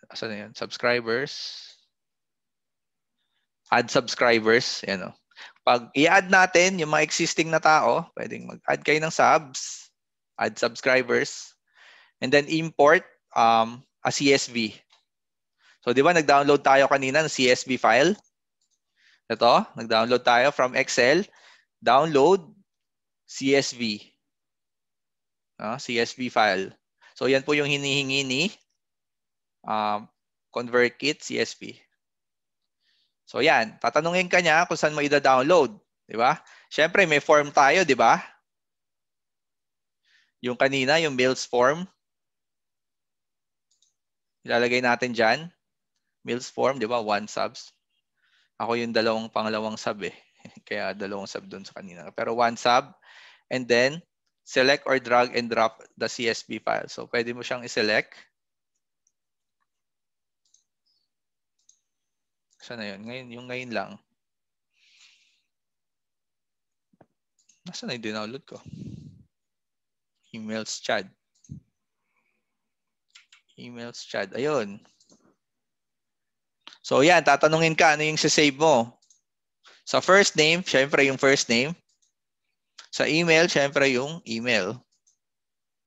asan yan? Subscribers. Add subscribers. Yan o. Oh. Pag i-add natin yung mga existing na tao, pwedeng mag-add kayo ng subs. Add subscribers. And then import um, a CSV. So, di ba nag-download tayo kanina ng CSV file? Ito, nag-download tayo from Excel. Download CSV. Uh, ah, CSV file. So, yan po yung hinihingi ni um, ConvertKit CSV. So, yan. Tatanungin ka niya kung saan mo ida-download. Di ba? Siyempre, may form tayo, di ba? Yung kanina, yung mails form. Ilalagay natin dyan. Mills form, di ba? One subs. Ako yung dalawang pangalawang sub eh. Kaya dalawang sub doon sa kanina. Pero one sub. And then, select or drag and drop the CSV file. So, pwede mo siyang i-select. Saan na yun? Ngayon, yung ngayon lang. Nasaan na yung dinownload ko? Emails chat. Emails Chad. Ayun. So yan, tatanungin ka ano yung save mo. Sa first name, syempre yung first name. Sa email, syempre yung email.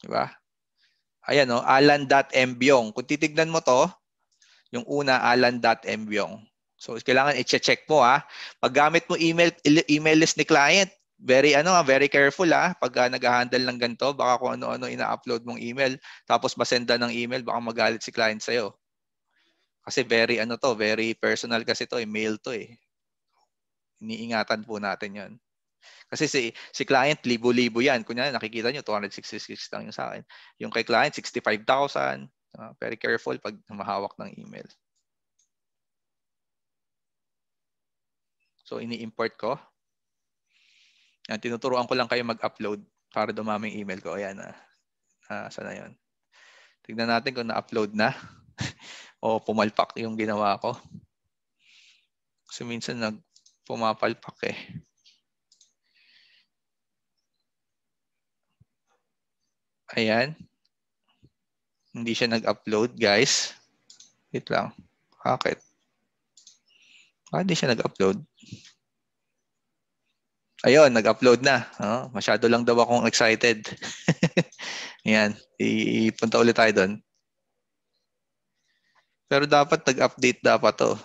Di ba? Ayan no, alan.mbyong. Kung titignan mo to, yung una alan.mbyong. So kailangan i-check mo ha. Pag gamit mo email email list ni client, very ano, very careful ha pag uh, nag-handle ng ganito, baka kung ano-ano ina-upload mong email tapos masenda ng email baka magalit si client sa iyo. Kasi very ano to, very personal kasi to, email eh, to eh. Iniingatan po natin 'yon. Kasi si si client libo-libo 'yan. Kunya nakikita niyo 266 lang yung sa akin. Yung kay client 65,000. Uh, ah, very careful pag mahawak ng email. So ini-import ko. Yan, tinuturuan ko lang kayo mag-upload para dumami yung email ko. Ayan ah. Ah, uh, sana 'yon. Tignan natin kung na-upload na. o pumalpak yung ginawa ko. Kasi minsan nag pumapalpak eh. Ayan. Hindi siya nag-upload, guys. Wait lang. Bakit? Ah, hindi siya nag-upload. Ayun, nag-upload na. Oh, masyado lang daw akong excited. Ayan. Ipunta ulit tayo doon. Pero dapat nag-update dapat to. Oh.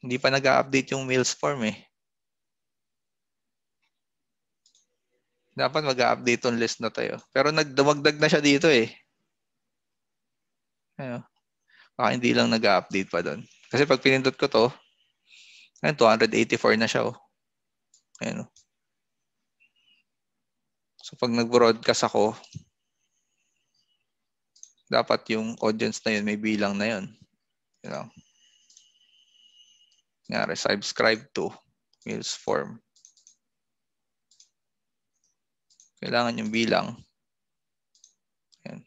Hindi pa nag-update yung meals form eh. Dapat mag-update yung list na tayo. Eh. Pero nagdumagdag na siya dito eh. Ano? Baka hindi lang nag-update pa doon. Kasi pag pinindot ko to, ayun, 284 na siya oh. Ayun oh. So pag nag-broadcast ako, dapat yung audience na yun may bilang na yun. You know? Nga, subscribe to Mills form. Kailangan yung bilang. Ayan.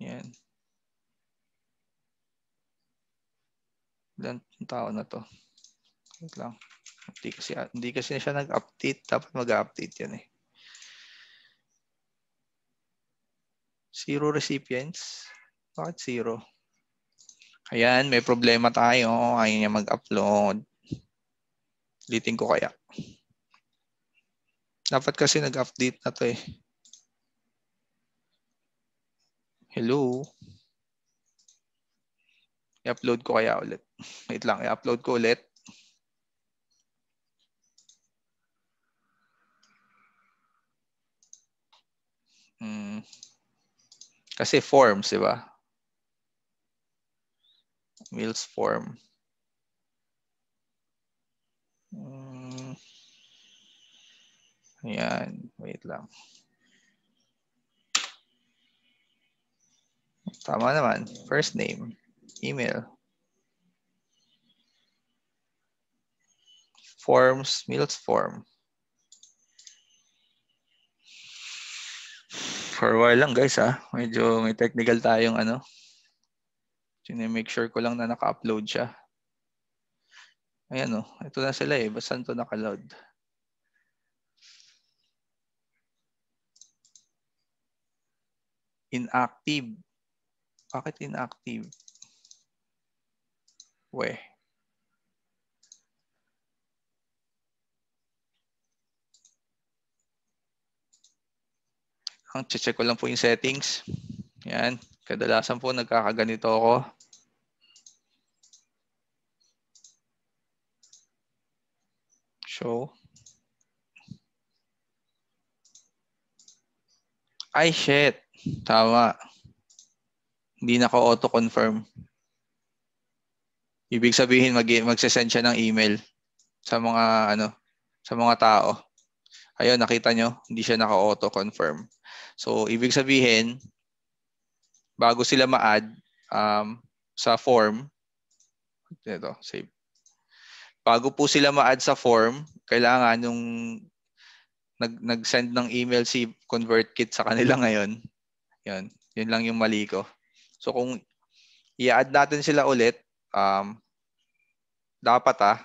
Ayan. Ilan tao na to? Wait lang. Hindi kasi, hindi kasi siya nag-update. Dapat mag-update yan eh. Zero recipients. Bakit zero? Ayan, may problema tayo. Ayaw niya mag-upload. Litin ko kaya. Dapat kasi nag-update na to eh. Hello? I-upload ko kaya ulit. Wait lang, i-upload ko ulit. Mm. Kasi forms, di ba? Mills form. Um, hmm. yan. Wait lang. Tama naman. First name. Email. Forms. Mills form. for a while lang guys ha. Ah. Medyo may technical tayong ano. make sure ko lang na naka-upload siya. Ayan o. Oh. Ito na sila eh. Basta ito naka-load. Inactive. Bakit inactive? Weh. Ang check ko lang po yung settings. Yan. Kadalasan po nagkakaganito ako. Show. Ay, shit. Tama. Hindi naka-auto-confirm. Ibig sabihin, mag magse-send siya ng email sa mga ano sa mga tao. Ayun, nakita nyo, hindi siya naka-auto-confirm. So, ibig sabihin, bago sila ma-add um, sa form, ito, save. Bago po sila ma-add sa form, kailangan nung nag nag-send ng email si ConvertKit sa kanila ngayon. 'Yon. 'Yun lang yung mali ko. So kung i-add natin sila ulit, um, dapat ah,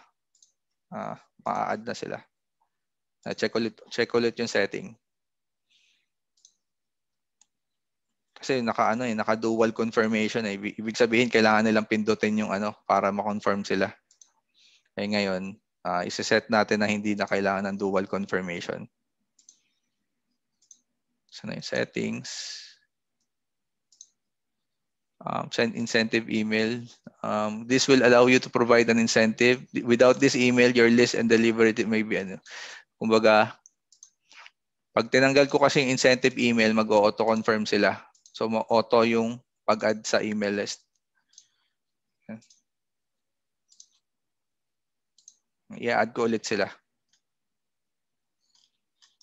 ah ma-add na sila. Na check ulit check ulit yung setting. kasi naka ano eh, naka dual confirmation eh. Ibig sabihin kailangan nilang pindutin yung ano para ma-confirm sila. Eh ngayon, uh, ah, iseset natin na hindi na kailangan ng dual confirmation. Sa na yung settings. Um, send incentive email. Um, this will allow you to provide an incentive. Without this email, your list and delivery may be ano. Kumbaga, pag tinanggal ko kasi yung incentive email, mag-auto-confirm sila. So, auto yung pag-add sa email list. I-add ko ulit sila.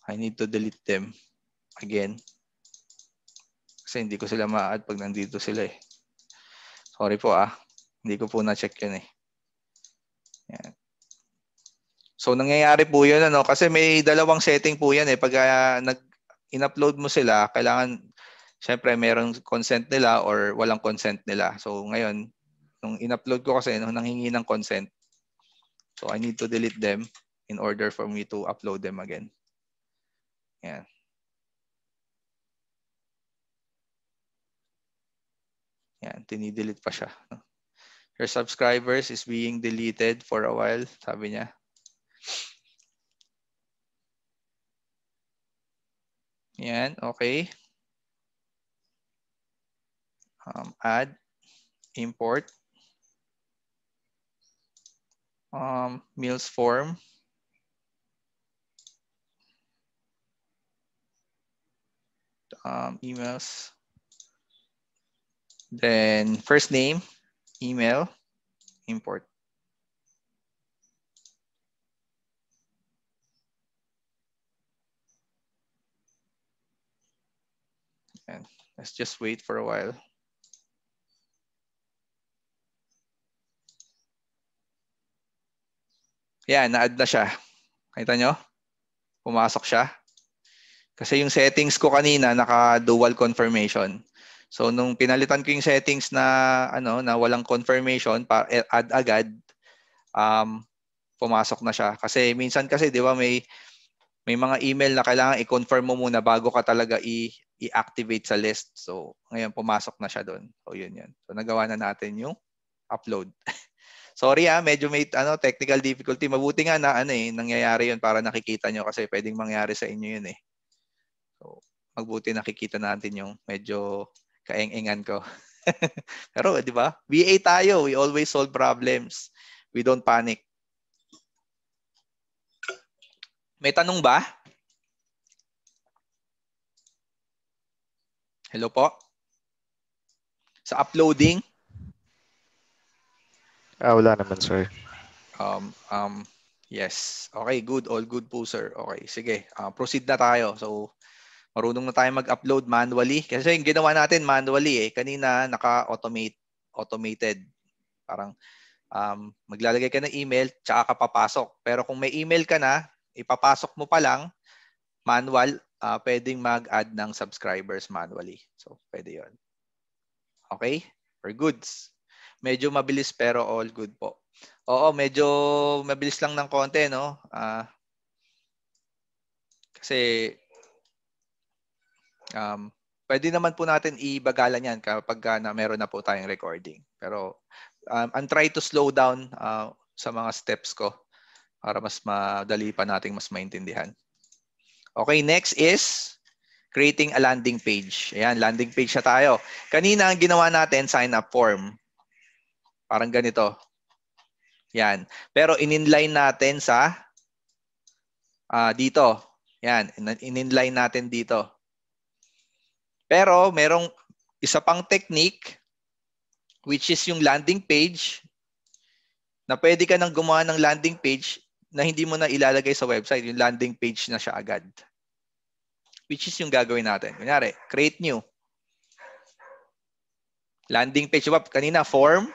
I need to delete them again. Kasi hindi ko sila ma-add pag nandito sila eh. Sorry po ah. Hindi ko po na-check yun eh. Yan. So nangyayari po 'yun ano kasi may dalawang setting po 'yan eh pag uh, ah, nag in-upload mo sila, kailangan syempre merong consent nila or walang consent nila. So ngayon, nung in-upload ko kasi, nung nanghingi ng consent, so I need to delete them in order for me to upload them again. Yan. Yan, tinidelete pa siya. Your subscribers is being deleted for a while, sabi niya. Yan, okay. um, add, import, um, meals form, um, emails, then first name, email, import. And let's just wait for a while. Yan, na-add na siya. Kita nyo? Pumasok siya. Kasi yung settings ko kanina, naka-dual confirmation. So nung pinalitan ko yung settings na ano na walang confirmation para eh, add agad um pumasok na siya kasi minsan kasi 'di ba may may mga email na kailangan i-confirm mo muna bago ka talaga i- i-activate sa list. So ngayon pumasok na siya doon. So yun yun. So nagawa na natin yung upload. Sorry ah, medyo may ano, technical difficulty. Mabuti nga na ano eh, nangyayari 'yon para nakikita nyo kasi pwedeng mangyari sa inyo yun eh. So, magbuti nakikita natin yung medyo kaeng ko. Pero di ba? VA tayo. We always solve problems. We don't panic. May tanong ba? Hello po? Sa uploading? Ah, wala naman, sir. Um, um, yes. Okay, good. All good po, sir. Okay, sige. Uh, proceed na tayo. So, marunong na tayo mag-upload manually. Kasi yung ginawa natin manually eh. Kanina, naka-automate, automated. Parang, um, maglalagay ka ng email, tsaka ka papasok. Pero kung may email ka na, ipapasok mo pa lang, manual, uh, pwedeng mag-add ng subscribers manually. So, pwede yon Okay? We're goods. Medyo mabilis pero all good po. Oo, medyo mabilis lang ng konti, no? Uh, kasi um, pwede naman po natin ibagalan yan kapag ah, na meron na po tayong recording. Pero um, I'm try to slow down uh, sa mga steps ko para mas madali pa nating mas maintindihan. Okay, next is creating a landing page. Ayan, landing page na tayo. Kanina ang ginawa natin, sign up form. Parang ganito. Yan. Pero in-inline natin sa uh, dito. Yan. In-inline natin dito. Pero merong isa pang technique which is yung landing page na pwede ka nang gumawa ng landing page na hindi mo na ilalagay sa website. Yung landing page na siya agad. Which is yung gagawin natin. Kunyari, create new. Landing page. Diba, kanina, form.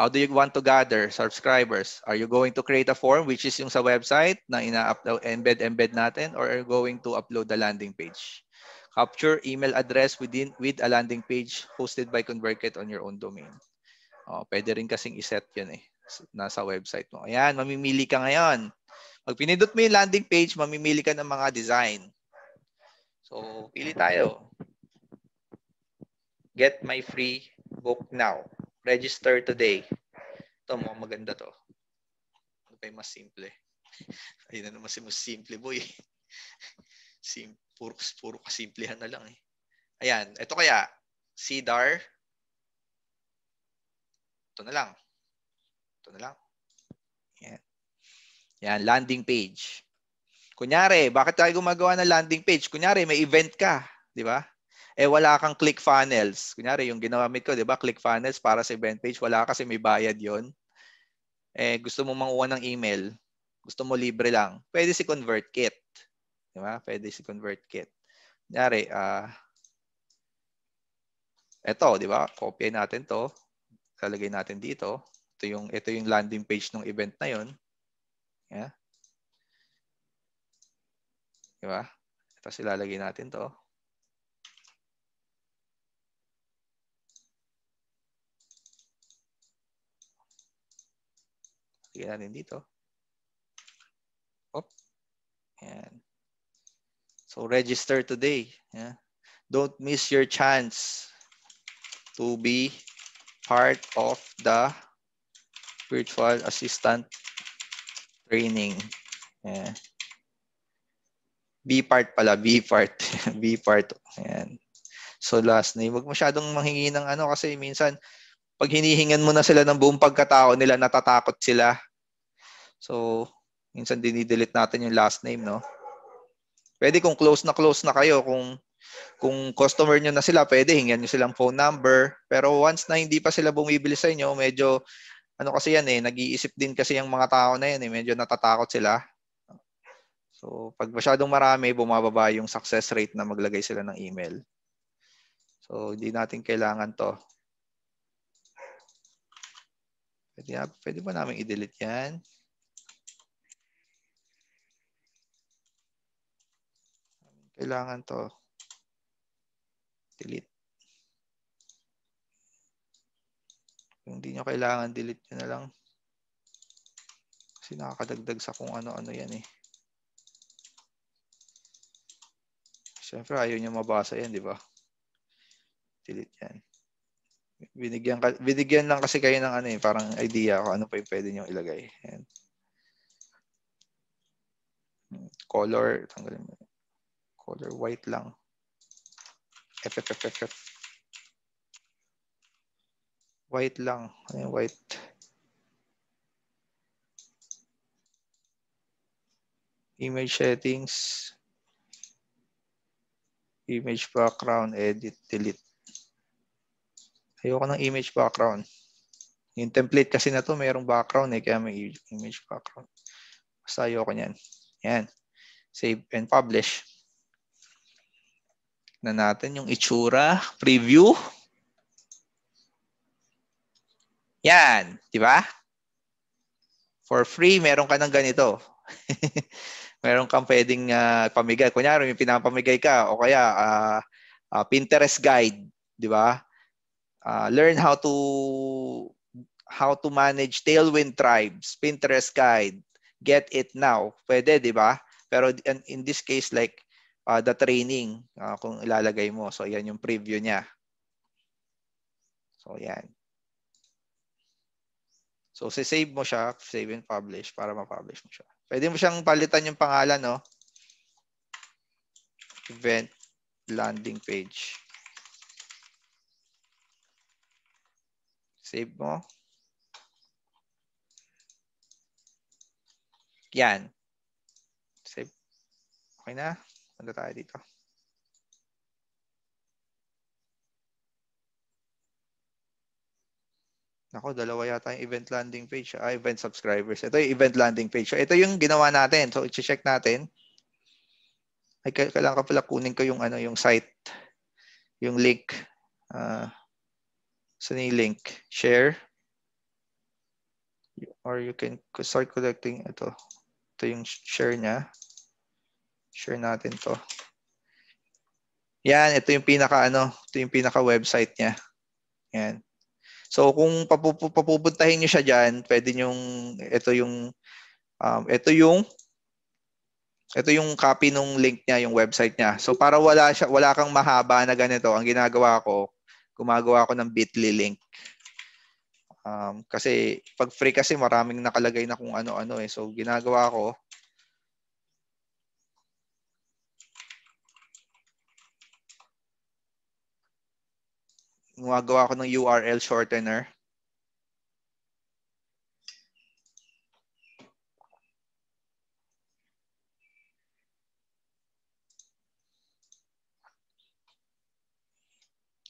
How do you want to gather subscribers? Are you going to create a form which is yung sa website na ina-embed-embed natin or are you going to upload a landing page? Capture email address within with a landing page hosted by ConvertKit on your own domain. Oh, pwede rin kasing iset yun eh nasa website mo. Ayan, mamimili ka ngayon. Pag pinindot mo yung landing page, mamimili ka ng mga design. So, pili tayo. Get my free book now. Register today. Ito, mukhang maganda to. Ano pa mas simple? Eh. Ayun na naman si mas simple boy. Sim puro, puro kasimplihan na lang eh. Ayan, ito kaya. Cedar. Ito na lang. Ito na lang. Yan. Yan, landing page. Kunyari, bakit tayo gumagawa ng landing page? Kunyari, may event ka. Di ba? eh wala kang click funnels. Kunyari yung ginamit ko, 'di ba? Click funnels para sa event page, wala kasi may bayad 'yon. Eh gusto mo manguha ng email, gusto mo libre lang. Pwede si ConvertKit. 'Di ba? Pwede si ConvertKit. Kunyari, ah uh, eto, 'di ba? Copy natin 'to. Lalagay natin dito. Ito yung ito yung landing page ng event na 'yon. Yeah. 'Di ba? Tapos ilalagay natin 'to. Tingnan natin dito. Op. Ayan. So register today. Yeah. Don't miss your chance to be part of the virtual assistant training. Yeah. B part pala, B part. B part. Ayan. So last name, wag masyadong manghingi ng ano kasi minsan pag hinihingan mo na sila ng buong pagkatao nila, natatakot sila. So, minsan dinidelete natin yung last name, no? Pwede kung close na close na kayo, kung kung customer nyo na sila, pwede hingyan nyo silang phone number. Pero once na hindi pa sila bumibili sa inyo, medyo ano kasi yan eh, nag-iisip din kasi yung mga tao na yan eh, medyo natatakot sila. So, pag masyadong marami, bumababa yung success rate na maglagay sila ng email. So, hindi natin kailangan to. Pwede, pwede ba namin i-delete yan? Kailangan to. Delete. Kung hindi nyo kailangan, delete nyo na lang. Kasi nakakadagdag sa kung ano-ano yan eh. Siyempre, ayaw nyo mabasa yan, di ba? Delete yan. Binigyan, ka, binigyan lang kasi kayo ng ano eh, parang idea kung ano pa yung pwede nyo ilagay. Ayan. Hmm, color, tanggalin mo color white lang. F, White lang. Ano yung white? Image settings. Image background, edit, delete. Ayoko ng image background. Yung template kasi na to, mayroong background eh, kaya may image background. Basta ayoko niyan. Yan. Save and publish na natin yung itsura, preview. Yan, di ba? For free, meron ka ng ganito. meron kang pwedeng uh, pamigay. Kunyari, may pinapamigay ka o kaya uh, uh, Pinterest guide, di ba? Uh, learn how to how to manage tailwind tribes, Pinterest guide, get it now. Pwede, di ba? Pero in this case, like, uh, the training uh, kung ilalagay mo. So yan yung preview niya. So yan. So save mo siya, save and publish para ma-publish mo siya. Pwede mo siyang palitan yung pangalan, no? Event landing page. Save mo. Yan. Save. Okay na. Ano tayo dito? Nako, dalawa yata yung event landing page. Ah, event subscribers. Ito yung event landing page. So, ito yung ginawa natin. So, i-check natin. Ay, kailangan ka pala kunin ko yung, ano, yung site. Yung link. Uh, saan yung link? Share. Or you can start collecting ito. Ito yung share niya. Share natin to. Yan, ito yung pinaka ano, ito yung pinaka website niya. Yan. So kung papupuntahin niyo siya diyan, pwede niyo ito yung um, ito yung ito yung copy nung link niya, yung website niya. So para wala siya wala kang mahaba na ganito, ang ginagawa ko, gumagawa ako ng Bitly link. Um, kasi pag free kasi maraming nakalagay na kung ano-ano eh. So ginagawa ko, gumagawa ako ng URL shortener.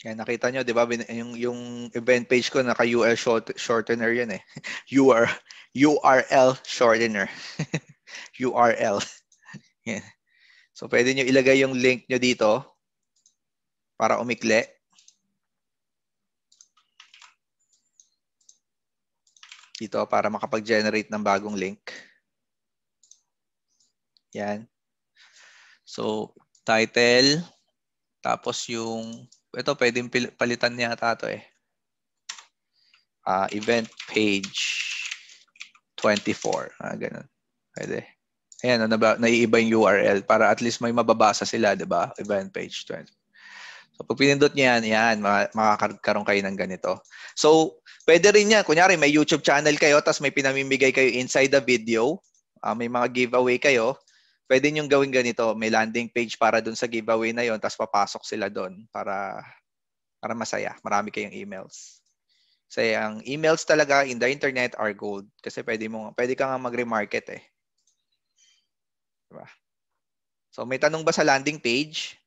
Yan, nakita nyo, di ba, yung, yung event page ko, naka-UL short, shortener yan eh. UR, URL shortener. URL. Yan. So, pwede nyo ilagay yung link nyo dito para umikli. dito para makapag-generate ng bagong link. Yan. So, title. Tapos yung, ito pwedeng palitan niya ata eh. Uh, event page 24. Ah, ganun. Pwede. Ayan, ano naiiba yung URL para at least may mababasa sila, di ba? Event page 24. Kapag pinindot niya yan, yan, makakaroon kayo ng ganito. So, pwede rin yan. Kunyari, may YouTube channel kayo, tapos may pinamimigay kayo inside the video. Uh, may mga giveaway kayo. Pwede niyong gawin ganito. May landing page para dun sa giveaway na yon tapos papasok sila dun para, para masaya. Marami kayong emails. Kasi ang emails talaga in the internet are gold. Kasi pwede, mo, pwede ka nga mag-remarket eh. Diba? So may tanong ba sa landing page?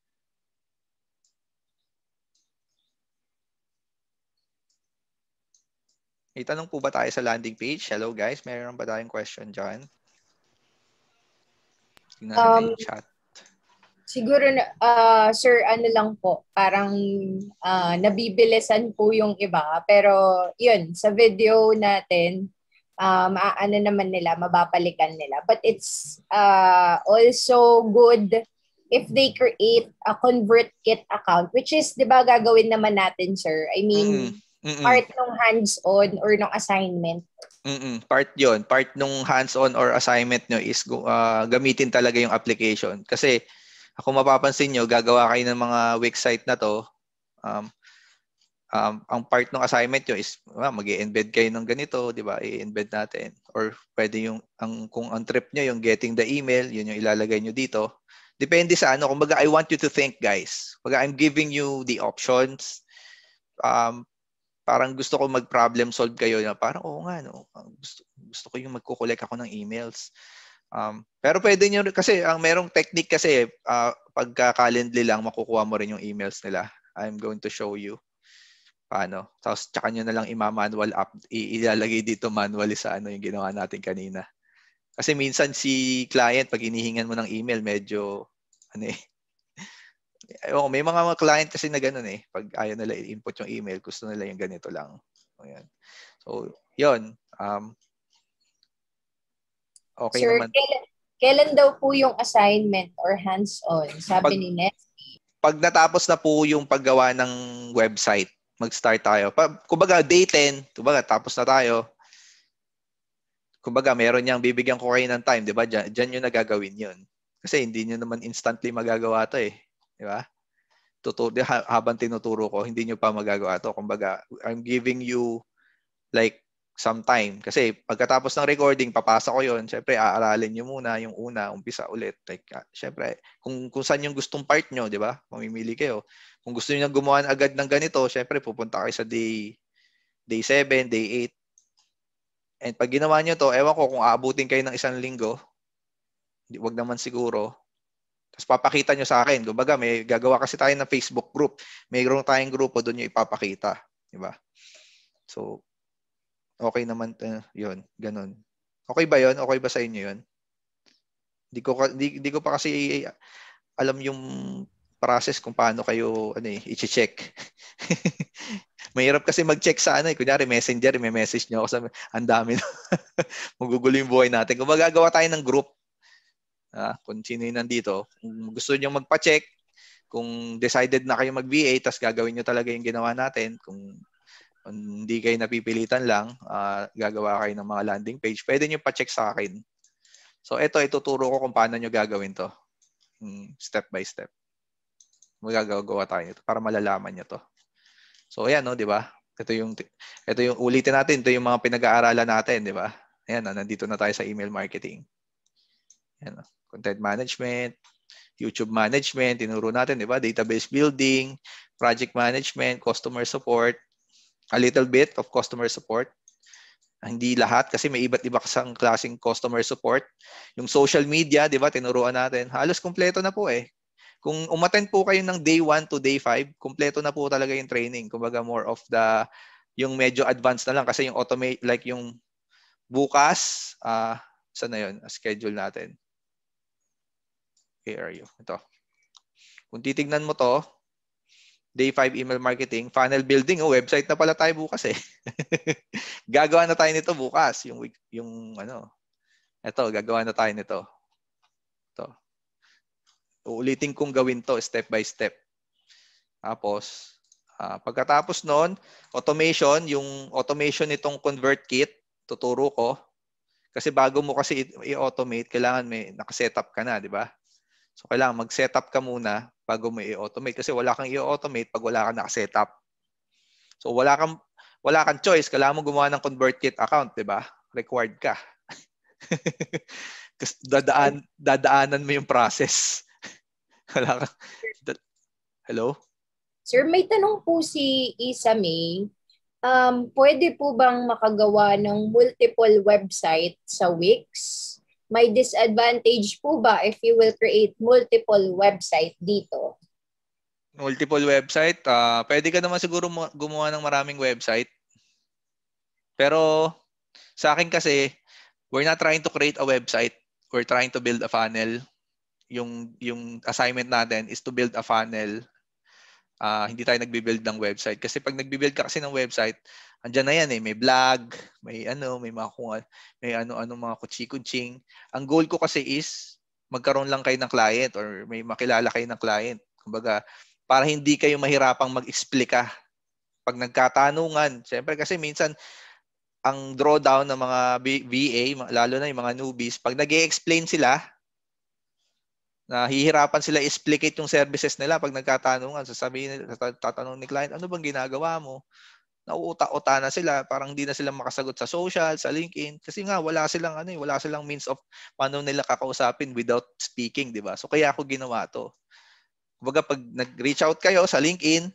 May tanong po ba tayo sa landing page? Hello guys, mayroon ba tayong question dyan? Tingnan um, yung chat.
Siguro, na, uh, sir, ano lang po, parang uh, nabibilisan po yung iba. Pero yun, sa video natin, uh, um, maaano naman nila, mababalikan nila. But it's uh, also good if they create a convert kit account, which is, di ba, gagawin naman natin, sir. I mean, mm Mm-mm. part nung hands-on or nung assignment.
Mm-mm. Part yon Part nung hands-on or assignment nyo is uh, gamitin talaga yung application. Kasi ako mapapansin nyo, gagawa kayo ng mga website na to, um, um, ang part ng assignment nyo is ah, mag embed kayo ng ganito, di ba? I-embed natin. Or pwede yung, ang, kung ang trip nyo, yung getting the email, yun yung ilalagay nyo dito. Depende sa ano. Kung Kumbaga, I want you to think, guys. Kumbaga, I'm giving you the options. Um, parang gusto ko mag-problem solve kayo na parang oo nga no. Gusto, gusto ko yung magko-collect ako ng emails. Um, pero pwede niyo kasi ang merong technique kasi uh, pagka Calendly lang makukuha mo rin yung emails nila. I'm going to show you paano. Tapos tsaka niyo na lang ima-manual up, ilalagay dito manually sa ano yung ginawa natin kanina. Kasi minsan si client pag hinihingan mo ng email medyo ano eh oh, may mga client kasi na ganun eh. Pag ayaw nila i-input yung email, gusto nila yung ganito lang. Ayan. So, yun. Um, okay Sir, naman.
Kailan, kailan daw po yung assignment or hands-on? Sabi pag, ni Nessie.
Pag natapos na po yung paggawa ng website, mag-start tayo. Pag, kumbaga, day 10, kumbaga, tapos na tayo. Kumbaga, meron niyang bibigyan ko kayo ng time, di ba? Diyan, diyan yung nagagawin yun. Kasi hindi niyo naman instantly magagawa to eh. Di ba? Tutu- habang tinuturo ko, hindi nyo pa magagawa to. Kumbaga, I'm giving you like some time. Kasi pagkatapos ng recording, papasa ko yon Siyempre, aaralin nyo muna yung una, umpisa ulit. Like, uh, siyempre, kung, kung saan yung gustong part nyo, di ba? Mamimili kayo. Kung gusto nyo gumawa agad ng ganito, siyempre, pupunta kayo sa day day 7, day 8. And pag ginawa nyo to, ewan ko kung aabutin kayo ng isang linggo, wag naman siguro, tapos papakita nyo sa akin. Kumbaga, may gagawa kasi tayo ng Facebook group. Mayroon tayong grupo doon nyo ipapakita. Di ba? So, okay naman uh, yun. Ganun. Okay ba yun? Okay ba sa inyo yun? Hindi ko, di, di ko pa kasi alam yung process kung paano kayo ano eh, i-check. Mahirap kasi mag-check sa ano eh. Kunyari, messenger, may message nyo ako sa, ang dami na. Magugulo yung buhay natin. Kung magagawa tayo ng group, Ah, kung sino yung nandito, kung gusto niyo magpa-check, kung decided na kayo mag-VA, tas gagawin niyo talaga yung ginawa natin, kung, kung hindi kayo napipilitan lang, ah, gagawa kayo ng mga landing page, pwede niyo pa-check sa akin. So ito, ituturo ko kung paano niyo gagawin to. Hmm, step by step. Magagawa tayo ito para malalaman niyo to. So ayan, no, oh, di ba? Ito yung, ito yung ulitin natin, ito yung mga pinag-aaralan natin, di ba? Ayan, no, ah, nandito na tayo sa email marketing. Ayan, no. Ah content management, YouTube management, tinuro natin, di ba? Database building, project management, customer support, a little bit of customer support. Hindi lahat kasi may iba't iba kasang klaseng customer support. Yung social media, di ba? Tinuruan natin. Halos kumpleto na po eh. Kung umattend po kayo ng day 1 to day 5, kumpleto na po talaga yung training. Kumbaga more of the yung medyo advanced na lang kasi yung automate like yung bukas uh, saan na yun schedule natin ARU. Ito. Kung titignan mo to, day 5 email marketing, funnel building, oh, website na pala tayo bukas eh. gagawa na tayo nito bukas, yung yung ano. Ito, gagawa na tayo nito. Ito. Uulitin kong gawin to step by step. Tapos, uh, pagkatapos noon, automation, yung automation nitong convert kit, tuturo ko. Kasi bago mo kasi i-automate, kailangan may nakasetup ka na, di ba? So kailangan mag-setup ka muna bago mo i-automate kasi wala kang i-automate pag wala kang naka-setup. So wala kang wala kang choice, kailangan mo gumawa ng ConvertKit account, 'di ba? Required ka. kasi dadaan dadaanan mo yung process. wala kang Hello?
Sir, may tanong po si Isa May. Um, pwede po bang makagawa ng multiple website sa Wix? May disadvantage po ba if you will create multiple website dito?
Multiple website? Uh, pwede ka naman siguro gumawa ng maraming website. Pero sa akin kasi, we're not trying to create a website. We're trying to build a funnel. Yung, yung assignment natin is to build a funnel. Uh, hindi tayo nagbe-build ng website. Kasi pag nagbe-build ka kasi ng website, Andiyan na yan eh, may vlog, may ano, may mga kung, may ano-ano mga kutsi Ang goal ko kasi is magkaroon lang kayo ng client or may makilala kayo ng client. Kumbaga, para hindi kayo mahirapang mag-explika pag nagkatanungan. Siyempre kasi minsan ang drawdown ng mga VA, lalo na yung mga newbies, pag nag explain sila, nahihirapan sila explicate yung services nila pag nagkatanungan. Sasabihin nila, tatanong ni client, ano bang ginagawa mo? nauuta-uta na sila, parang hindi na sila makasagot sa social, sa LinkedIn kasi nga wala silang ano, eh, wala silang means of paano nila kakausapin without speaking, 'di ba? So kaya ako ginawa 'to. Kumbaga pag nag-reach out kayo sa LinkedIn,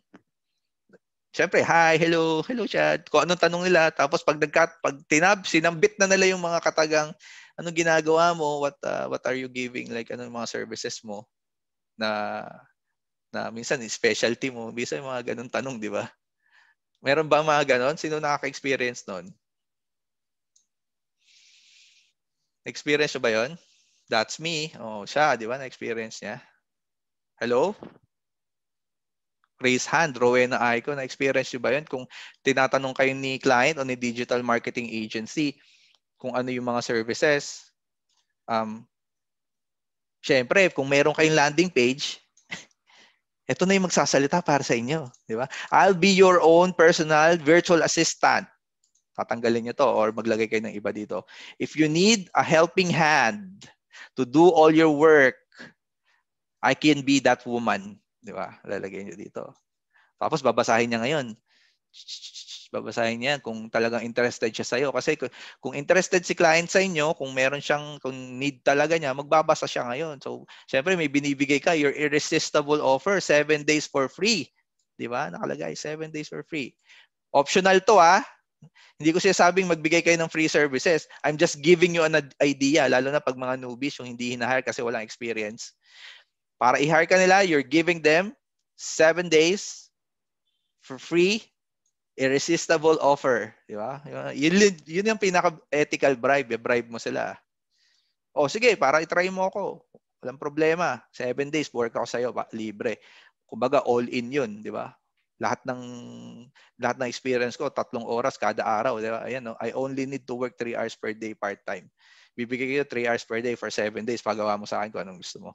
syempre hi, hello, hello chat ko anong tanong nila. Tapos pag, nagkat, pag tinab, sinambit na nila yung mga katagang ano ginagawa mo, what, uh, what are you giving, like anong mga services mo na na minsan specialty mo, minsan mga ganun tanong, di ba? Meron ba mga ganon? Sino nakaka-experience nun? Experience ba yon? That's me. Oh, siya, di ba? Na-experience niya. Hello? Raise hand, na Icon. Na-experience nyo ba yon? Kung tinatanong kayo ni client o ni digital marketing agency kung ano yung mga services, um, syempre, kung meron kayong landing page, ito na yung magsasalita para sa inyo, di ba? I'll be your own personal virtual assistant. Tatanggalin niyo to or maglagay kayo ng iba dito. If you need a helping hand to do all your work, I can be that woman, di ba? Lalagay niyo dito. Tapos babasahin niya ngayon. Babasahin niya kung talagang interested siya sa iyo Kasi kung, interested si client sa inyo, kung meron siyang, kung need talaga niya, magbabasa siya ngayon. So, syempre may binibigay ka, your irresistible offer, 7 days for free. Di ba? Nakalagay, 7 days for free. Optional to ah. Hindi ko sinasabing magbigay kayo ng free services. I'm just giving you an idea, lalo na pag mga newbies yung hindi hinahire kasi walang experience. Para i-hire ka nila, you're giving them 7 days for free irresistible offer, di ba? Yun, yun yung pinaka ethical bribe, eh, bribe mo sila. O sige, para i-try mo ako. Walang problema. Seven days, work ako sa'yo, libre. Kumbaga, all in yun, di ba? Lahat ng lahat ng experience ko, tatlong oras kada araw, di ba? Ayan, no? I only need to work three hours per day part-time. Bibigay ko 3 hours per day for 7 days. Pagawa mo sa akin kung anong gusto mo.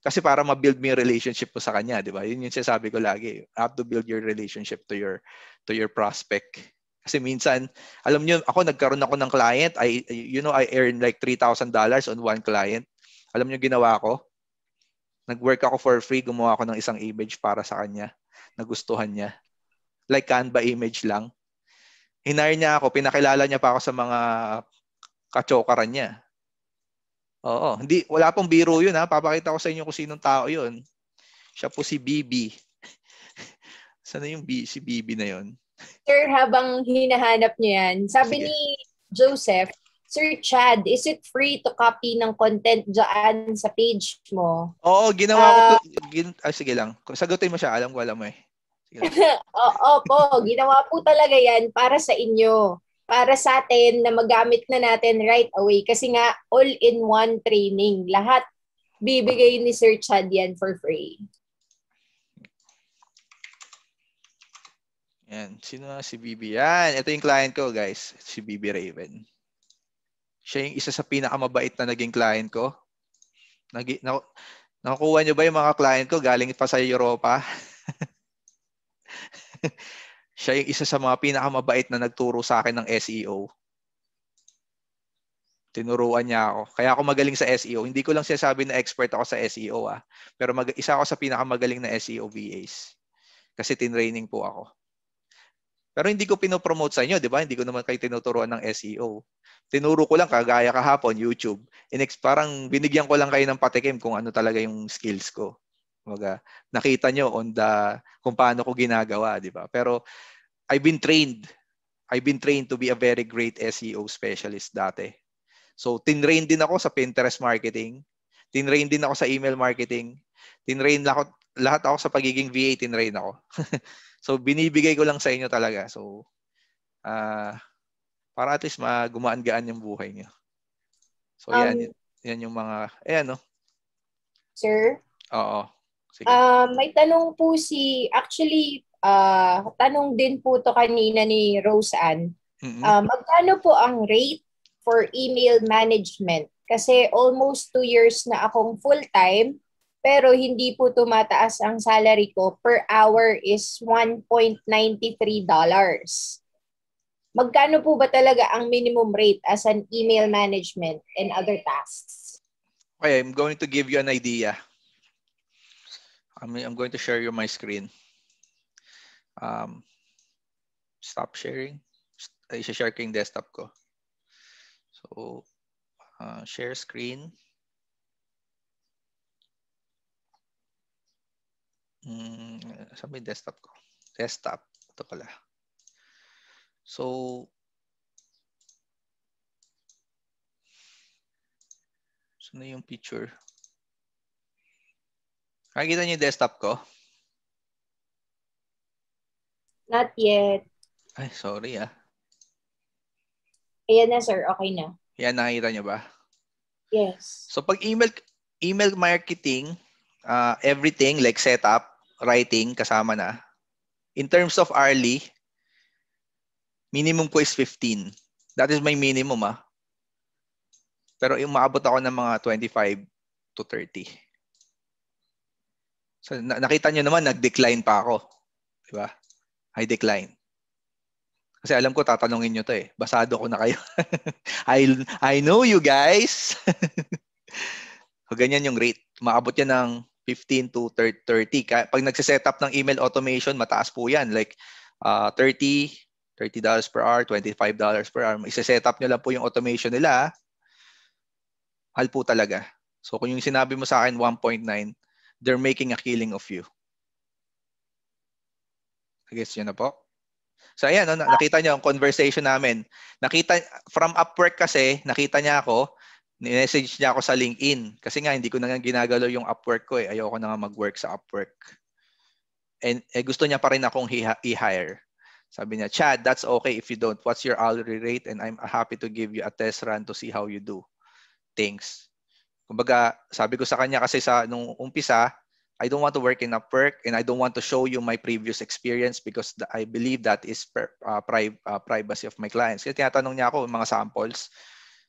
Kasi para ma-build mo yung relationship mo sa kanya, di ba? Yun yung sinasabi ko lagi. You have to build your relationship to your to your prospect. Kasi minsan, alam niyo, ako nagkaroon ako ng client, I you know, I earn like $3,000 on one client. Alam niyo ginawa ko? Nag-work ako for free, gumawa ako ng isang image para sa kanya. Nagustuhan niya. Like Canva image lang. Hinire niya ako, pinakilala niya pa ako sa mga kachokaran niya. Oo, hindi wala pong biro 'yun ha. Papakita ko sa inyo kung sinong tao 'yun. Siya po si Bibi. Sana yung B, si BB na 'yon?
Sir, habang hinahanap niyo 'yan, sabi Sige. ni Joseph, Sir Chad, is it free to copy ng content diyan sa page mo?
Oo, ginawa uh, ko. To, ah. gin, ah, sige lang. Sagutin mo siya. Alam ko, alam mo eh.
Oo po, ginawa po talaga yan para sa inyo para sa atin na magamit na natin right away. Kasi nga, all-in-one training. Lahat bibigay ni Sir Chad yan for free.
Yan. Sino na si Bibi? Yan. Ito yung client ko, guys. Si Bibi Raven. Siya yung isa sa pinakamabait na naging client ko. Nag na nakukuha niyo ba yung mga client ko galing pa sa Europa? siya yung isa sa mga pinakamabait na nagturo sa akin ng SEO. Tinuruan niya ako. Kaya ako magaling sa SEO. Hindi ko lang sinasabi na expert ako sa SEO ah. Pero mag- isa ako sa pinakamagaling na SEO VAs. Kasi tinraining po ako. Pero hindi ko pinopromote sa inyo, di ba? Hindi ko naman kayo tinuturuan ng SEO. Tinuro ko lang kagaya kahapon, YouTube. Inex, parang binigyan ko lang kayo ng patikim kung ano talaga yung skills ko. Mga nakita nyo on the, kung paano ko ginagawa, di ba? Pero I've been trained. I've been trained to be a very great SEO specialist dati. So, tinrain din ako sa Pinterest marketing. Tinrain din ako sa email marketing. Tinrain ako, lahat ako sa pagiging VA, tinrain ako. so, binibigay ko lang sa inyo talaga. So, uh, para at least magumaan-gaan yung buhay niyo. So, um, yan, yan yung mga, eh, ayan, no? Sir? Oo. Sige. Uh,
may tanong po si, actually, uh, tanong din po to kanina ni Rose Ann. Mm-hmm. Uh, ah, magkano po ang rate for email management? Kasi almost two years na akong full-time, pero hindi po tumataas ang salary ko. Per hour is $1.93. Magkano po ba talaga ang minimum rate as an email management and other tasks?
Okay, I'm going to give you an idea. I'm, I'm going to share you my screen. Um, stop sharing. Uh, i-share King desktop ko. So, uh, share screen. Mm, sabi desktop ko. Desktop. Ito pala. So, so na yung picture. Nakikita niyo yung desktop ko?
Not yet.
Ay, sorry ah.
Ayan na sir, okay na.
Yan, nakikita niyo ba?
Yes.
So pag email email marketing, uh, everything like setup, writing, kasama na. In terms of hourly, minimum ko is 15. That is my minimum ah. Pero umaabot ako ng mga 25 to 30. So na- nakita niyo naman nag-decline pa ako. 'Di ba? I decline. Kasi alam ko tatanungin niyo 'to eh. Basado ko na kayo. I I know you guys. so ganyan yung rate. Maabot yan ng 15 to 30. Pag nagse-set up ng email automation, mataas po 'yan. Like uh, 30 $30 per hour, $25 per hour. Isa-set up nyo lang po yung automation nila. Mahal po talaga. So kung yung sinabi mo sa akin 1.9, they're making a killing of you. I guess yun na po. So ayan, no, nakita niyo ang conversation namin. Nakita, from Upwork kasi, nakita niya ako, ni-message niya ako sa LinkedIn. Kasi nga, hindi ko na nga ginagalaw yung Upwork ko eh. Ayoko na nga mag-work sa Upwork. And eh, gusto niya pa rin akong i-hire. Sabi niya, Chad, that's okay if you don't. What's your hourly rate? And I'm happy to give you a test run to see how you do things. Kumbaga, sabi ko sa kanya kasi sa nung umpisa, I don't want to work in Upwork and I don't want to show you my previous experience because the, I believe that is per, uh, pri, uh, privacy of my clients. Kaya tinatanong niya ako mga samples.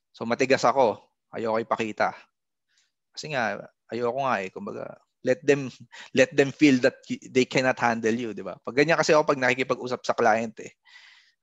So matigas ako. Ayoko ipakita. Kasi nga, ayoko nga eh. Kumbaga, let them let them feel that they cannot handle you, di ba? Pag ganyan kasi ako pag nakikipag-usap sa client eh.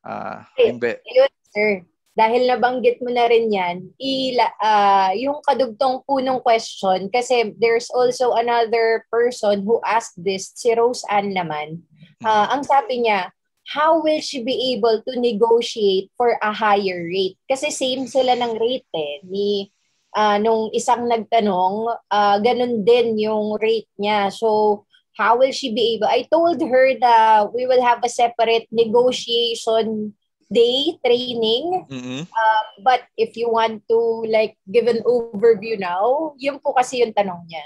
Uh, ah, I'm eh, be-
Ayun, sir dahil nabanggit mo na rin yan, ila, uh, yung kadugtong punong question, kasi there's also another person who asked this, si Rose Ann naman. Uh, ang sabi niya, how will she be able to negotiate for a higher rate? Kasi same sila ng rate eh. Ni, uh, nung isang nagtanong, uh, ganun din yung rate niya. So, how will she be able? I told her that we will have a separate negotiation day training. Mm-hmm. Uh, but if you want to like give an overview now, yun po kasi yung tanong niya.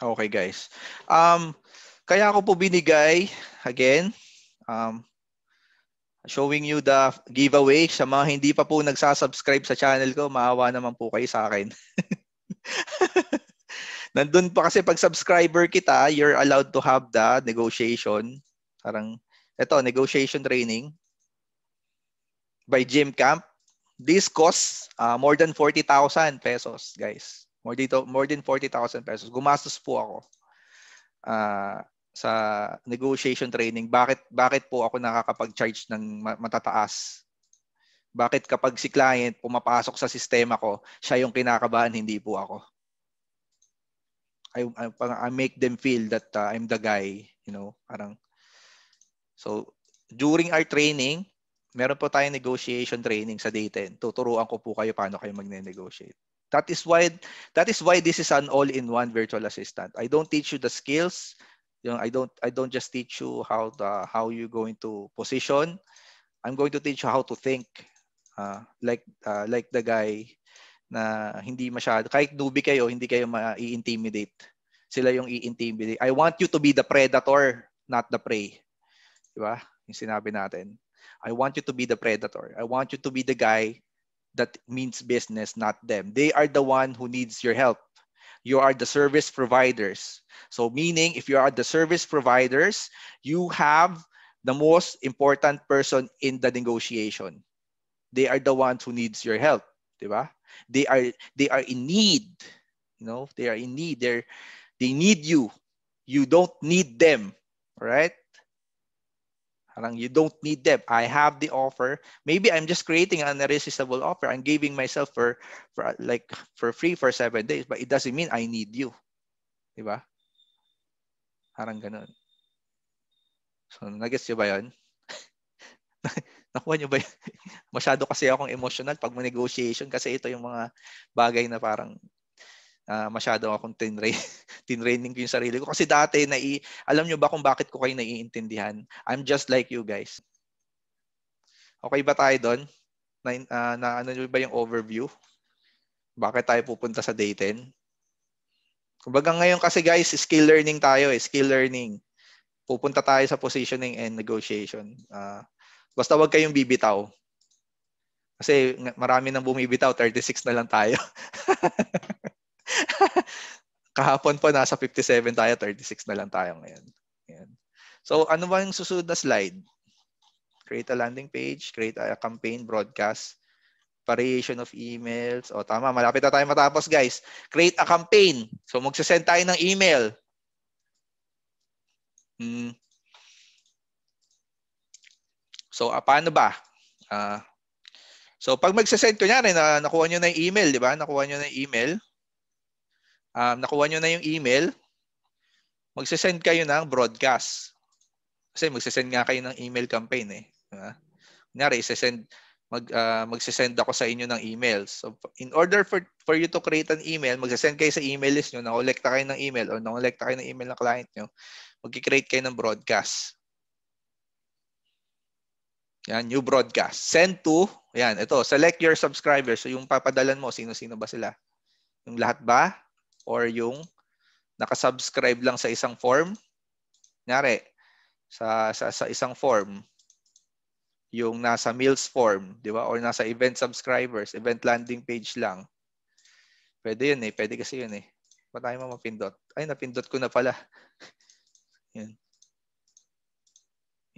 Okay guys. Um, kaya ako po binigay, again, um, showing you the giveaway sa mga hindi pa po nagsasubscribe sa channel ko, maawa naman po kayo sa akin. Nandun pa kasi pag subscriber kita, you're allowed to have the negotiation. Parang, eto, negotiation training by Jim Camp. This costs uh, more than 40,000 pesos, guys. More dito, more than 40,000 pesos. Gumastos po ako uh, sa negotiation training. Bakit bakit po ako nakakapag-charge ng matataas? Bakit kapag si client pumapasok sa sistema ko, siya yung kinakabahan, hindi po ako. I, I, I make them feel that uh, I'm the guy, you know, parang So during our training, meron po tayong negotiation training sa Dayton. Tuturuan ko po kayo paano kayo magne-negotiate. That is why that is why this is an all-in-one virtual assistant. I don't teach you the skills. You know, I don't I don't just teach you how the how you going to position. I'm going to teach you how to think. Uh, like uh, like the guy na hindi masyado kahit newbie kayo hindi kayo ma-intimidate. Sila yung i-intimidate. I want you to be the predator, not the prey. Di ba? Yung sinabi natin. I want you to be the predator. I want you to be the guy that means business, not them. They are the one who needs your help. You are the service providers. So, meaning if you are the service providers, you have the most important person in the negotiation. They are the ones who needs your help, diba? They are they are in need. You know, they are in need. They're they need you. You don't need them, right? Parang you don't need them. I have the offer. Maybe I'm just creating an irresistible offer. I'm giving myself for, for like for free for seven days, but it doesn't mean I need you. Di ba? Parang ganun. So, nag-gets nyo ba yun? Nakuha nyo ba yun? Masyado kasi akong emotional pag negotiation kasi ito yung mga bagay na parang uh, masyado akong tinrain, tinraining ko yung sarili ko. Kasi dati, nai, alam nyo ba kung bakit ko kayo naiintindihan? I'm just like you guys. Okay ba tayo doon? Na, uh, ah, na ano nyo ba yung overview? Bakit tayo pupunta sa day 10? Kumbaga ngayon kasi guys, skill learning tayo eh, skill learning. Pupunta tayo sa positioning and negotiation. Uh, basta wag kayong bibitaw. Kasi marami nang bumibitaw, 36 na lang tayo. Kahapon po nasa 57 tayo, 36 na lang tayo ngayon. Ayan. So ano ba yung susunod na slide? Create a landing page, create a campaign, broadcast, variation of emails. O tama, malapit na tayo matapos guys. Create a campaign. So magsasend tayo ng email. Hmm. So uh, paano ba? Uh, so pag magsasend, kunyari na nakuha nyo na yung email, di ba? Nakuha nyo na yung email um, nakuha nyo na yung email, magsisend kayo ng broadcast. Kasi magsisend nga kayo ng email campaign eh. Diba? Kunyari, isesend, mag, uh, magsisend ako sa inyo ng email. So in order for, for you to create an email, magsisend kayo sa email list nyo, nakolekta kayo ng email o nakolekta kayo ng email ng client nyo, magkikreate kayo ng broadcast. Yan, new broadcast. Send to, yan, ito, select your subscribers. So yung papadalan mo, sino-sino ba sila? Yung lahat ba? or yung nakasubscribe lang sa isang form. Ngari, sa, sa, sa isang form, yung nasa meals form, di ba? Or nasa event subscribers, event landing page lang. Pwede yun eh. Pwede kasi yun eh. Ba't tayo mapindot? Ay, napindot ko na pala. Yan.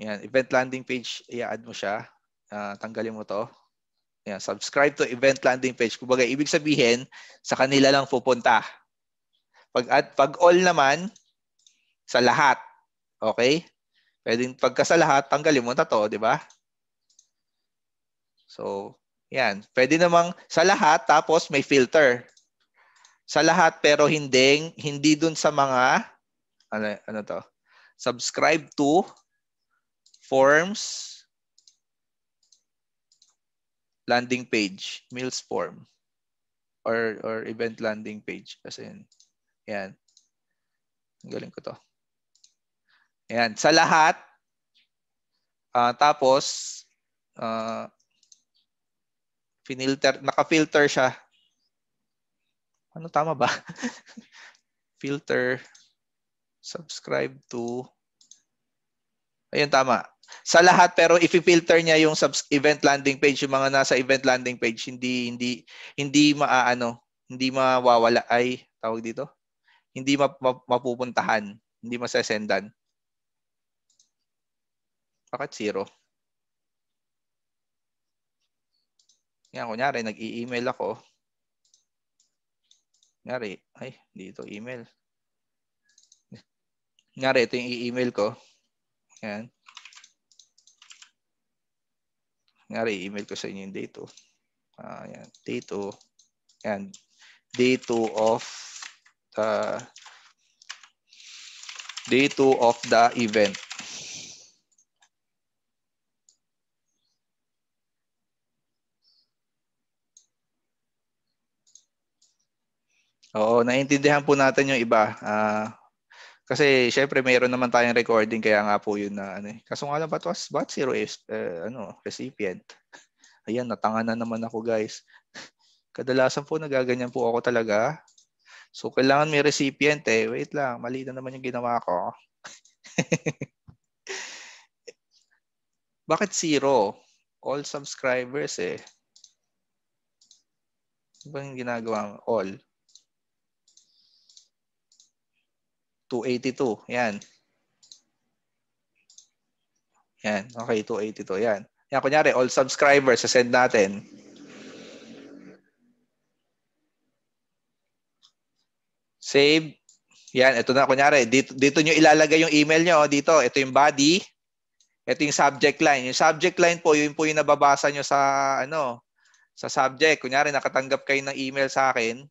Yan. Event landing page, i-add mo siya. Uh, tanggalin mo to. Yan. Subscribe to event landing page. Kumbaga, ibig sabihin, sa kanila lang pupunta pag, at, pag all naman, sa lahat. Okay? Pwedeng pagka sa lahat, tanggalin mo na to, di ba? So, yan. Pwede namang sa lahat tapos may filter. Sa lahat pero hindi, hindi dun sa mga, ano, ano to? Subscribe to forms landing page, meals form or or event landing page kasi yun. Ayan. galing ko to. Ayan. Sa lahat. Uh, tapos, uh, ah, finilter, naka-filter siya. Ano tama ba? filter, subscribe to. Ayan, tama. Sa lahat pero i-filter niya yung subs event landing page yung mga nasa event landing page hindi hindi hindi maaano hindi mawawala ay tawag dito hindi mapupuntahan, hindi masasendan? Bakit zero? Yan, kunyari, nag e email ako. Kunyari, ay, dito email. Kunyari, ito yung i-email ko. Yan. Kunyari, email ko sa inyo yung date 2. Uh, ah, yan, date 2. Yan, day 2 of uh, day 2 of the event. Oo, naiintindihan po natin yung iba. Uh, kasi syempre mayroon naman tayong recording kaya nga po yun na ano eh. Kaso nga lang ba't was bat zero eh, is ano recipient. Ayan, natanga na naman ako guys. Kadalasan po nagaganyan po ako talaga So, kailangan may recipient eh. Wait lang, mali na naman yung ginawa ko. Bakit zero? All subscribers eh. Ano ba yung ginagawa mo? All. 282. Yan. Yan. Okay, 282. Yan. Yan, kunyari, all subscribers, send natin. Save. Yan, ito na kunyari. Dito, dito nyo ilalagay yung email nyo. Dito, ito yung body. Ito yung subject line. Yung subject line po, yun po yung nababasa nyo sa, ano, sa subject. Kunyari, nakatanggap kayo ng email sa akin.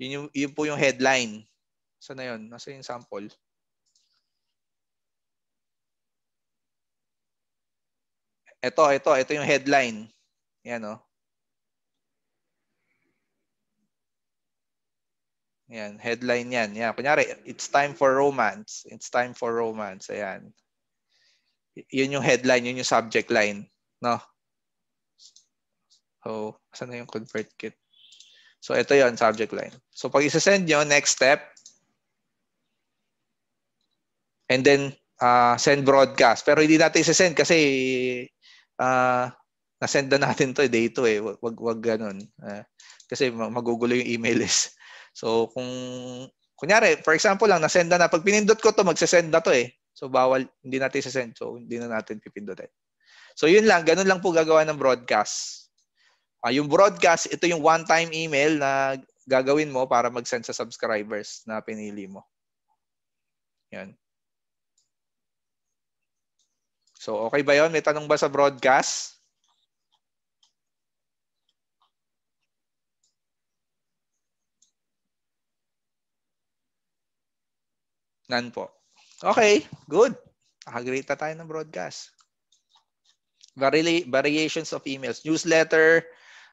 Yun, yung, yun po yung headline. Saan na yun? Nasa yung sample? Ito, ito, ito yung headline. Yan, oh. Ayan, headline yan. Ayan, kunyari, it's time for romance. It's time for romance. Ayan. Yun yung headline, yun yung subject line. No? So, saan na yung convert kit? So, ito yon subject line. So, pag isa-send nyo, next step. And then, uh, send broadcast. Pero hindi natin isa-send kasi uh, na-send na natin to eh, day 2 eh. Wag, wag, wag ganun. Uh, kasi magugulo yung email list. So kung kunyari, for example lang, nasenda na. Pag pinindot ko to magsesend na to eh. So bawal, hindi natin sasend. So hindi na natin pipindutin. So yun lang, ganun lang po gagawa ng broadcast. Uh, yung broadcast, ito yung one-time email na gagawin mo para mag-send sa subscribers na pinili mo. Yan. So okay ba yon? May tanong ba sa broadcast? None po. Okay, good. Nakagrate ta tayo ng broadcast. Vari variations of emails. Newsletter,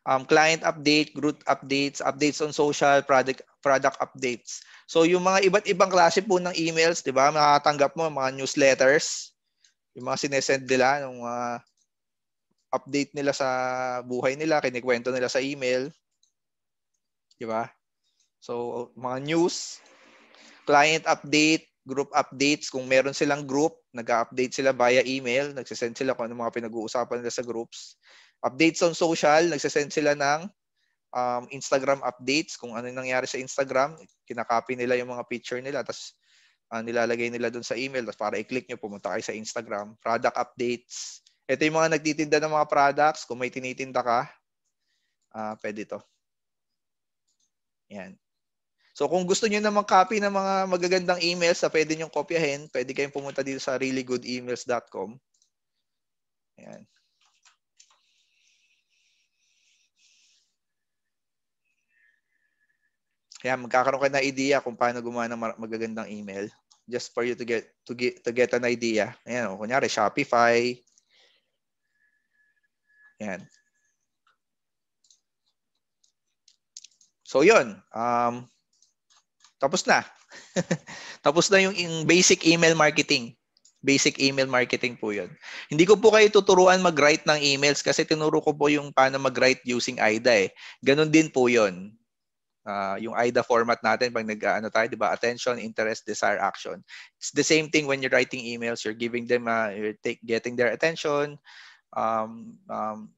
um, client update, group updates, updates on social, product, product updates. So yung mga iba't ibang klase po ng emails, di ba? Makatanggap mo mga newsletters, yung mga sinesend nila, yung mga uh, update nila sa buhay nila, kinikwento nila sa email. Di ba? So mga news, client update, group updates. Kung meron silang group, nag-update sila via email, nagsasend sila kung ano mga pinag-uusapan nila sa groups. Updates on social, nagsasend sila ng um, Instagram updates, kung ano nangyari sa Instagram, kinakopy nila yung mga picture nila, tapos uh, ah, nilalagay nila doon sa email, tapos para i-click nyo, pumunta kayo sa Instagram. Product updates. Ito yung mga nagtitinda ng mga products. Kung may tinitinda ka, uh, pwede to. Yan. So kung gusto niyo namang copy ng mga magagandang emails na pwede niyo kopyahin, pwede kayong pumunta dito sa reallygoodemails.com. Ayan. Kaya magkakaroon ka na idea kung paano gumawa ng magagandang email just for you to get to get to get an idea. Ayan, oh, kunyari Shopify. Ayan. So 'yun. Um tapos na. Tapos na yung, yung basic email marketing. Basic email marketing po yun. Hindi ko po kayo tuturuan mag-write ng emails kasi tinuro ko po yung paano mag-write using AIDA. eh. Ganon din po yun. Uh, yung AIDA format natin pag nag-ano tayo, di ba? Attention, interest, desire, action. It's the same thing when you're writing emails. You're giving them, uh, you're take, getting their attention, um, um,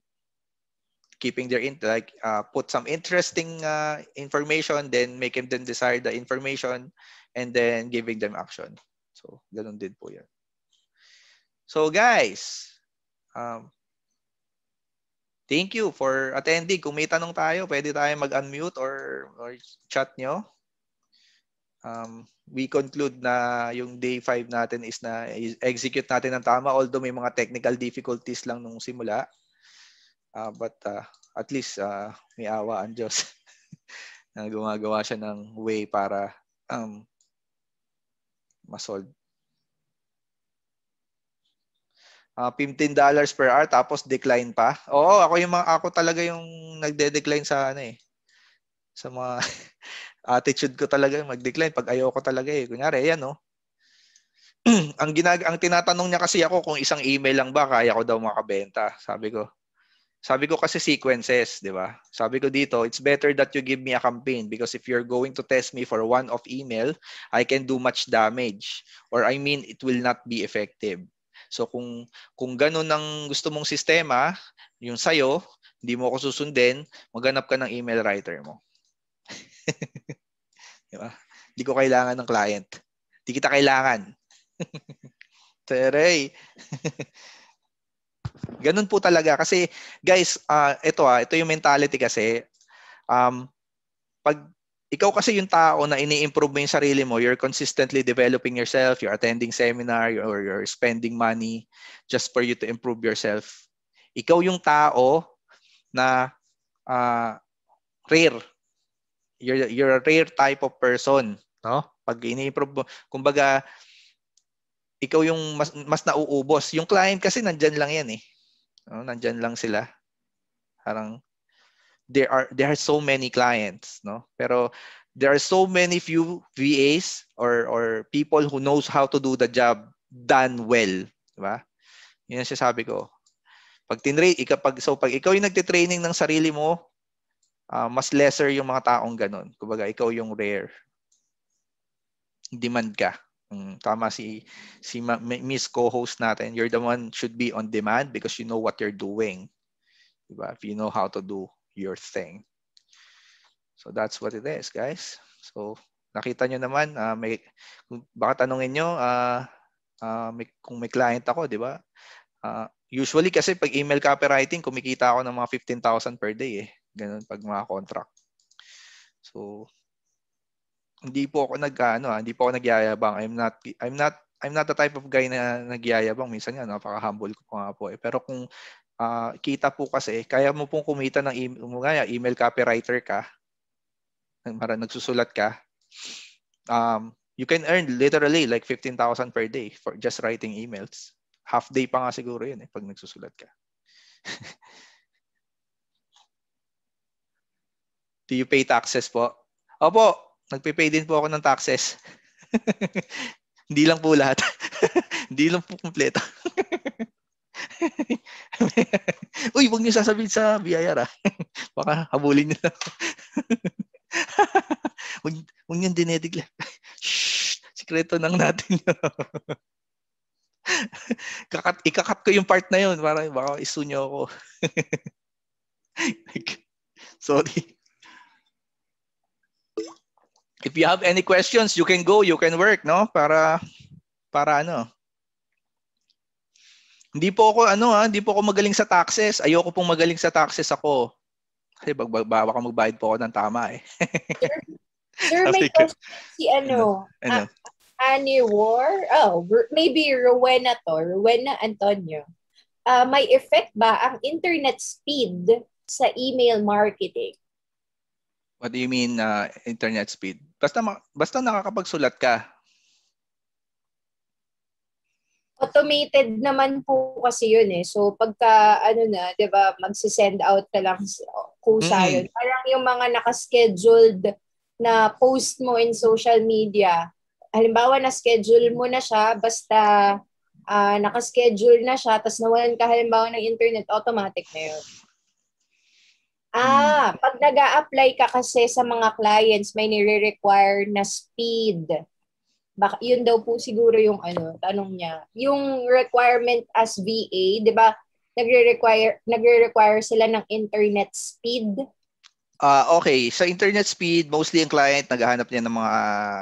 keeping their in like uh, put some interesting uh, information then making them desire the information and then giving them action so ganun din po yan so guys um, thank you for attending kung may tanong tayo pwede tayo mag-unmute or or chat nyo um, we conclude na yung day 5 natin is na execute natin ng tama although may mga technical difficulties lang nung simula Uh, but uh, at least uh, may awa ang Diyos na gumagawa siya ng way para um, masold. Uh, $15 per hour tapos decline pa. Oo, ako yung mga, ako talaga yung nagde-decline sa ano eh. Sa mga attitude ko talaga mag-decline pag ayaw ko talaga eh. Kunyari, ayan oh. ang ginag ang tinatanong niya kasi ako kung isang email lang ba kaya ko daw makabenta. Sabi ko, sabi ko kasi sequences, di ba? Sabi ko dito, it's better that you give me a campaign because if you're going to test me for one of email, I can do much damage. Or I mean, it will not be effective. So kung kung ganun ang gusto mong sistema, yung sayo, hindi mo ako susundin, maghanap ka ng email writer mo. di ba? Hindi ko kailangan ng client. Hindi kita kailangan. Tere. Ganun po talaga kasi guys, uh, ito ah, ito ah, yung mentality kasi um pag ikaw kasi yung tao na ini-improve mo yung sarili mo, you're consistently developing yourself, you're attending seminar, or you're spending money just for you to improve yourself. Ikaw yung tao na uh, rare. You're, you're a rare type of person. No? Pag ini-improve mo, kumbaga, ikaw yung mas, mas nauubos. Yung client kasi nandyan lang yan eh. No? nandiyan lang sila. Parang there are there are so many clients, no? Pero there are so many few VAs or or people who knows how to do the job done well, di ba? Yun ang sabi ko. Pag tinrain, pag so pag ikaw yung nagte-training ng sarili mo, uh, mas lesser yung mga taong ganun. Kumbaga, ikaw yung rare. Demand ka. Mm, tama si si Miss co-host natin. You're the one should be on demand because you know what you're doing. Diba? If you know how to do your thing. So that's what it is, guys. So nakita nyo naman uh, may kung, baka tanungin nyo uh, uh, may, kung may client ako, 'di ba? Uh, usually kasi pag email copywriting, kumikita ako ng mga 15,000 per day eh. Ganun pag mga contract. So hindi po ako nag ano, ah. hindi po ako nagyayabang. I'm not I'm not I'm not the type of guy na nagyayabang. Minsan nga, napaka-humble ko nga po. Eh. Pero kung uh, kita po kasi, kaya mo pong kumita ng email, kaya email copywriter ka, para nagsusulat ka, um, you can earn literally like 15,000 per day for just writing emails. Half day pa nga siguro yun eh, pag nagsusulat ka. Do you pay taxes po? Opo, nagpe-pay din po ako ng taxes. Hindi lang po lahat. Hindi lang po kumpleto. Uy, huwag niyo sasabihin sa BIR ah. Baka habulin niyo na. huwag, huwag niyo dinedeclare. Shh! Sikreto nang natin yun. Kakat, ikakat ko yung part na yun para baka isunyo ako. sorry if you have any questions, you can go, you can work, no? Para para ano. Hindi po ako ano ha, ah, hindi po ako magaling sa taxes. Ayoko pong magaling sa taxes ako. Kasi bag, bag, baka magbayad po ako ng tama eh. sir, may question
si ano, ano? Ah, ano? Uh, Annie War? Oh, maybe Rowena to. Rowena Antonio. Uh, may effect ba ang internet speed sa email marketing?
What do you mean uh, internet speed? Basta basta nakakapagsulat ka.
Automated naman po kasi yun eh. So pagka ano na, 'di ba, magse-send out na lang kusa mm-hmm. yun. Parang yung mga naka-scheduled na post mo in social media. Halimbawa na schedule mo na siya basta uh, naka-schedule na siya tapos nawalan ka halimbawa ng internet, automatic na yun. Hmm. Ah, pag nag apply ka kasi sa mga clients, may nire-require na speed. Bak yun daw po siguro yung ano, tanong niya. Yung requirement as VA, 'di ba? Nagre-require nagre-require sila ng internet speed.
Ah, uh, okay. Sa internet speed, mostly ang client naghahanap niya ng mga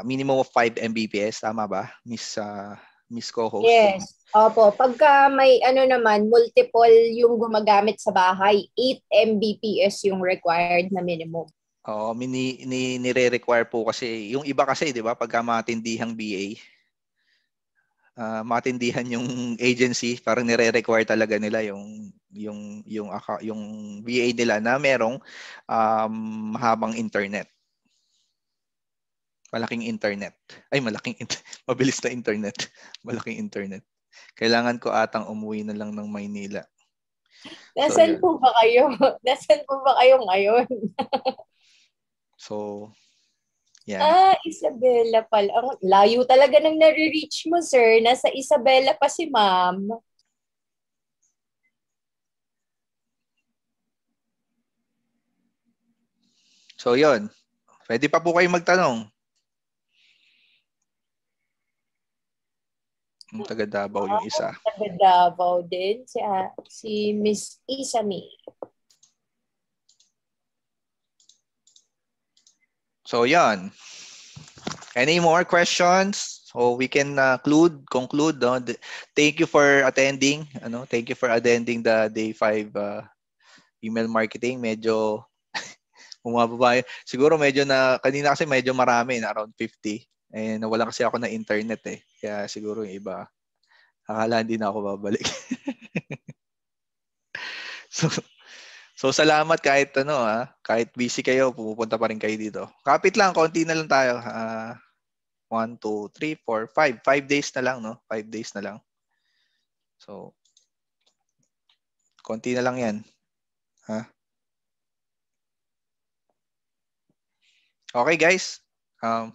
minimum of 5 Mbps, tama ba? Miss uh, Miss co-host. Yes.
Opo, pagka may ano naman, multiple yung gumagamit sa bahay, 8 Mbps yung required na minimum.
Oo, mini, ni, nire-require po kasi. Yung iba kasi, di ba, pagka matindihang BA, uh, ah, matindihan yung agency, parang nire-require talaga nila yung yung yung yung BA nila na merong um, mahabang internet. Malaking internet. Ay, malaking inter- mabilis na internet. Malaking internet. Kailangan ko atang umuwi na lang ng Maynila.
Nasaan so, po ba kayo? Nasaan po ba kayo ngayon?
so,
yan. Ah, Isabela pala. Ang layo talaga nang nare-reach mo, sir. Nasa Isabela pa si ma'am.
So, yon. Pwede pa po kayo magtanong. Ang taga Davao yung ah, isa. Ang
taga Davao din si si Miss Isami.
So 'yan. Any more questions? So we can uh, conclude conclude no? The, thank you for attending, ano? Thank you for attending the day 5 uh, email marketing. Medyo bumababa. Siguro medyo na kanina kasi medyo marami around 50. Eh, nawala kasi ako ng internet eh. Kaya siguro yung iba, akala hindi na ako babalik. so, so salamat kahit ano ha. kahit busy kayo, pumupunta pa rin kayo dito. Kapit lang, konti na lang tayo. Ah, 1, 2, 3, 4, 5. 5 days na lang, no? 5 days na lang. So, konti na lang yan. Ha? Okay guys. Um,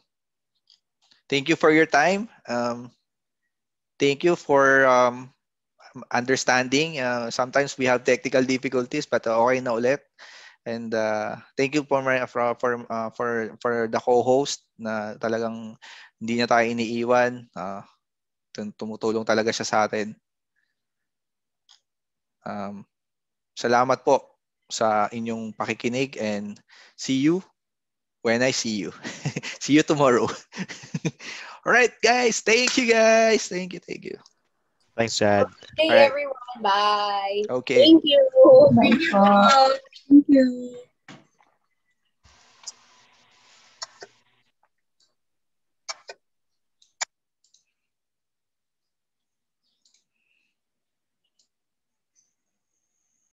thank you for your time. Um, thank you for um, understanding. Uh, sometimes we have technical difficulties, but uh, okay na ulit. And uh, thank you for my, for for, uh, for for the co-host na talagang hindi na tayo iniiwan. Uh, tumutulong talaga siya sa atin. Um, salamat po sa inyong pakikinig and see you when I see you. see you tomorrow. All right, guys. Thank you, guys. Thank you. Thank you.
Thanks, Chad. Hey, right. everyone. Bye. Okay. Thank you. Thank you. Thank you.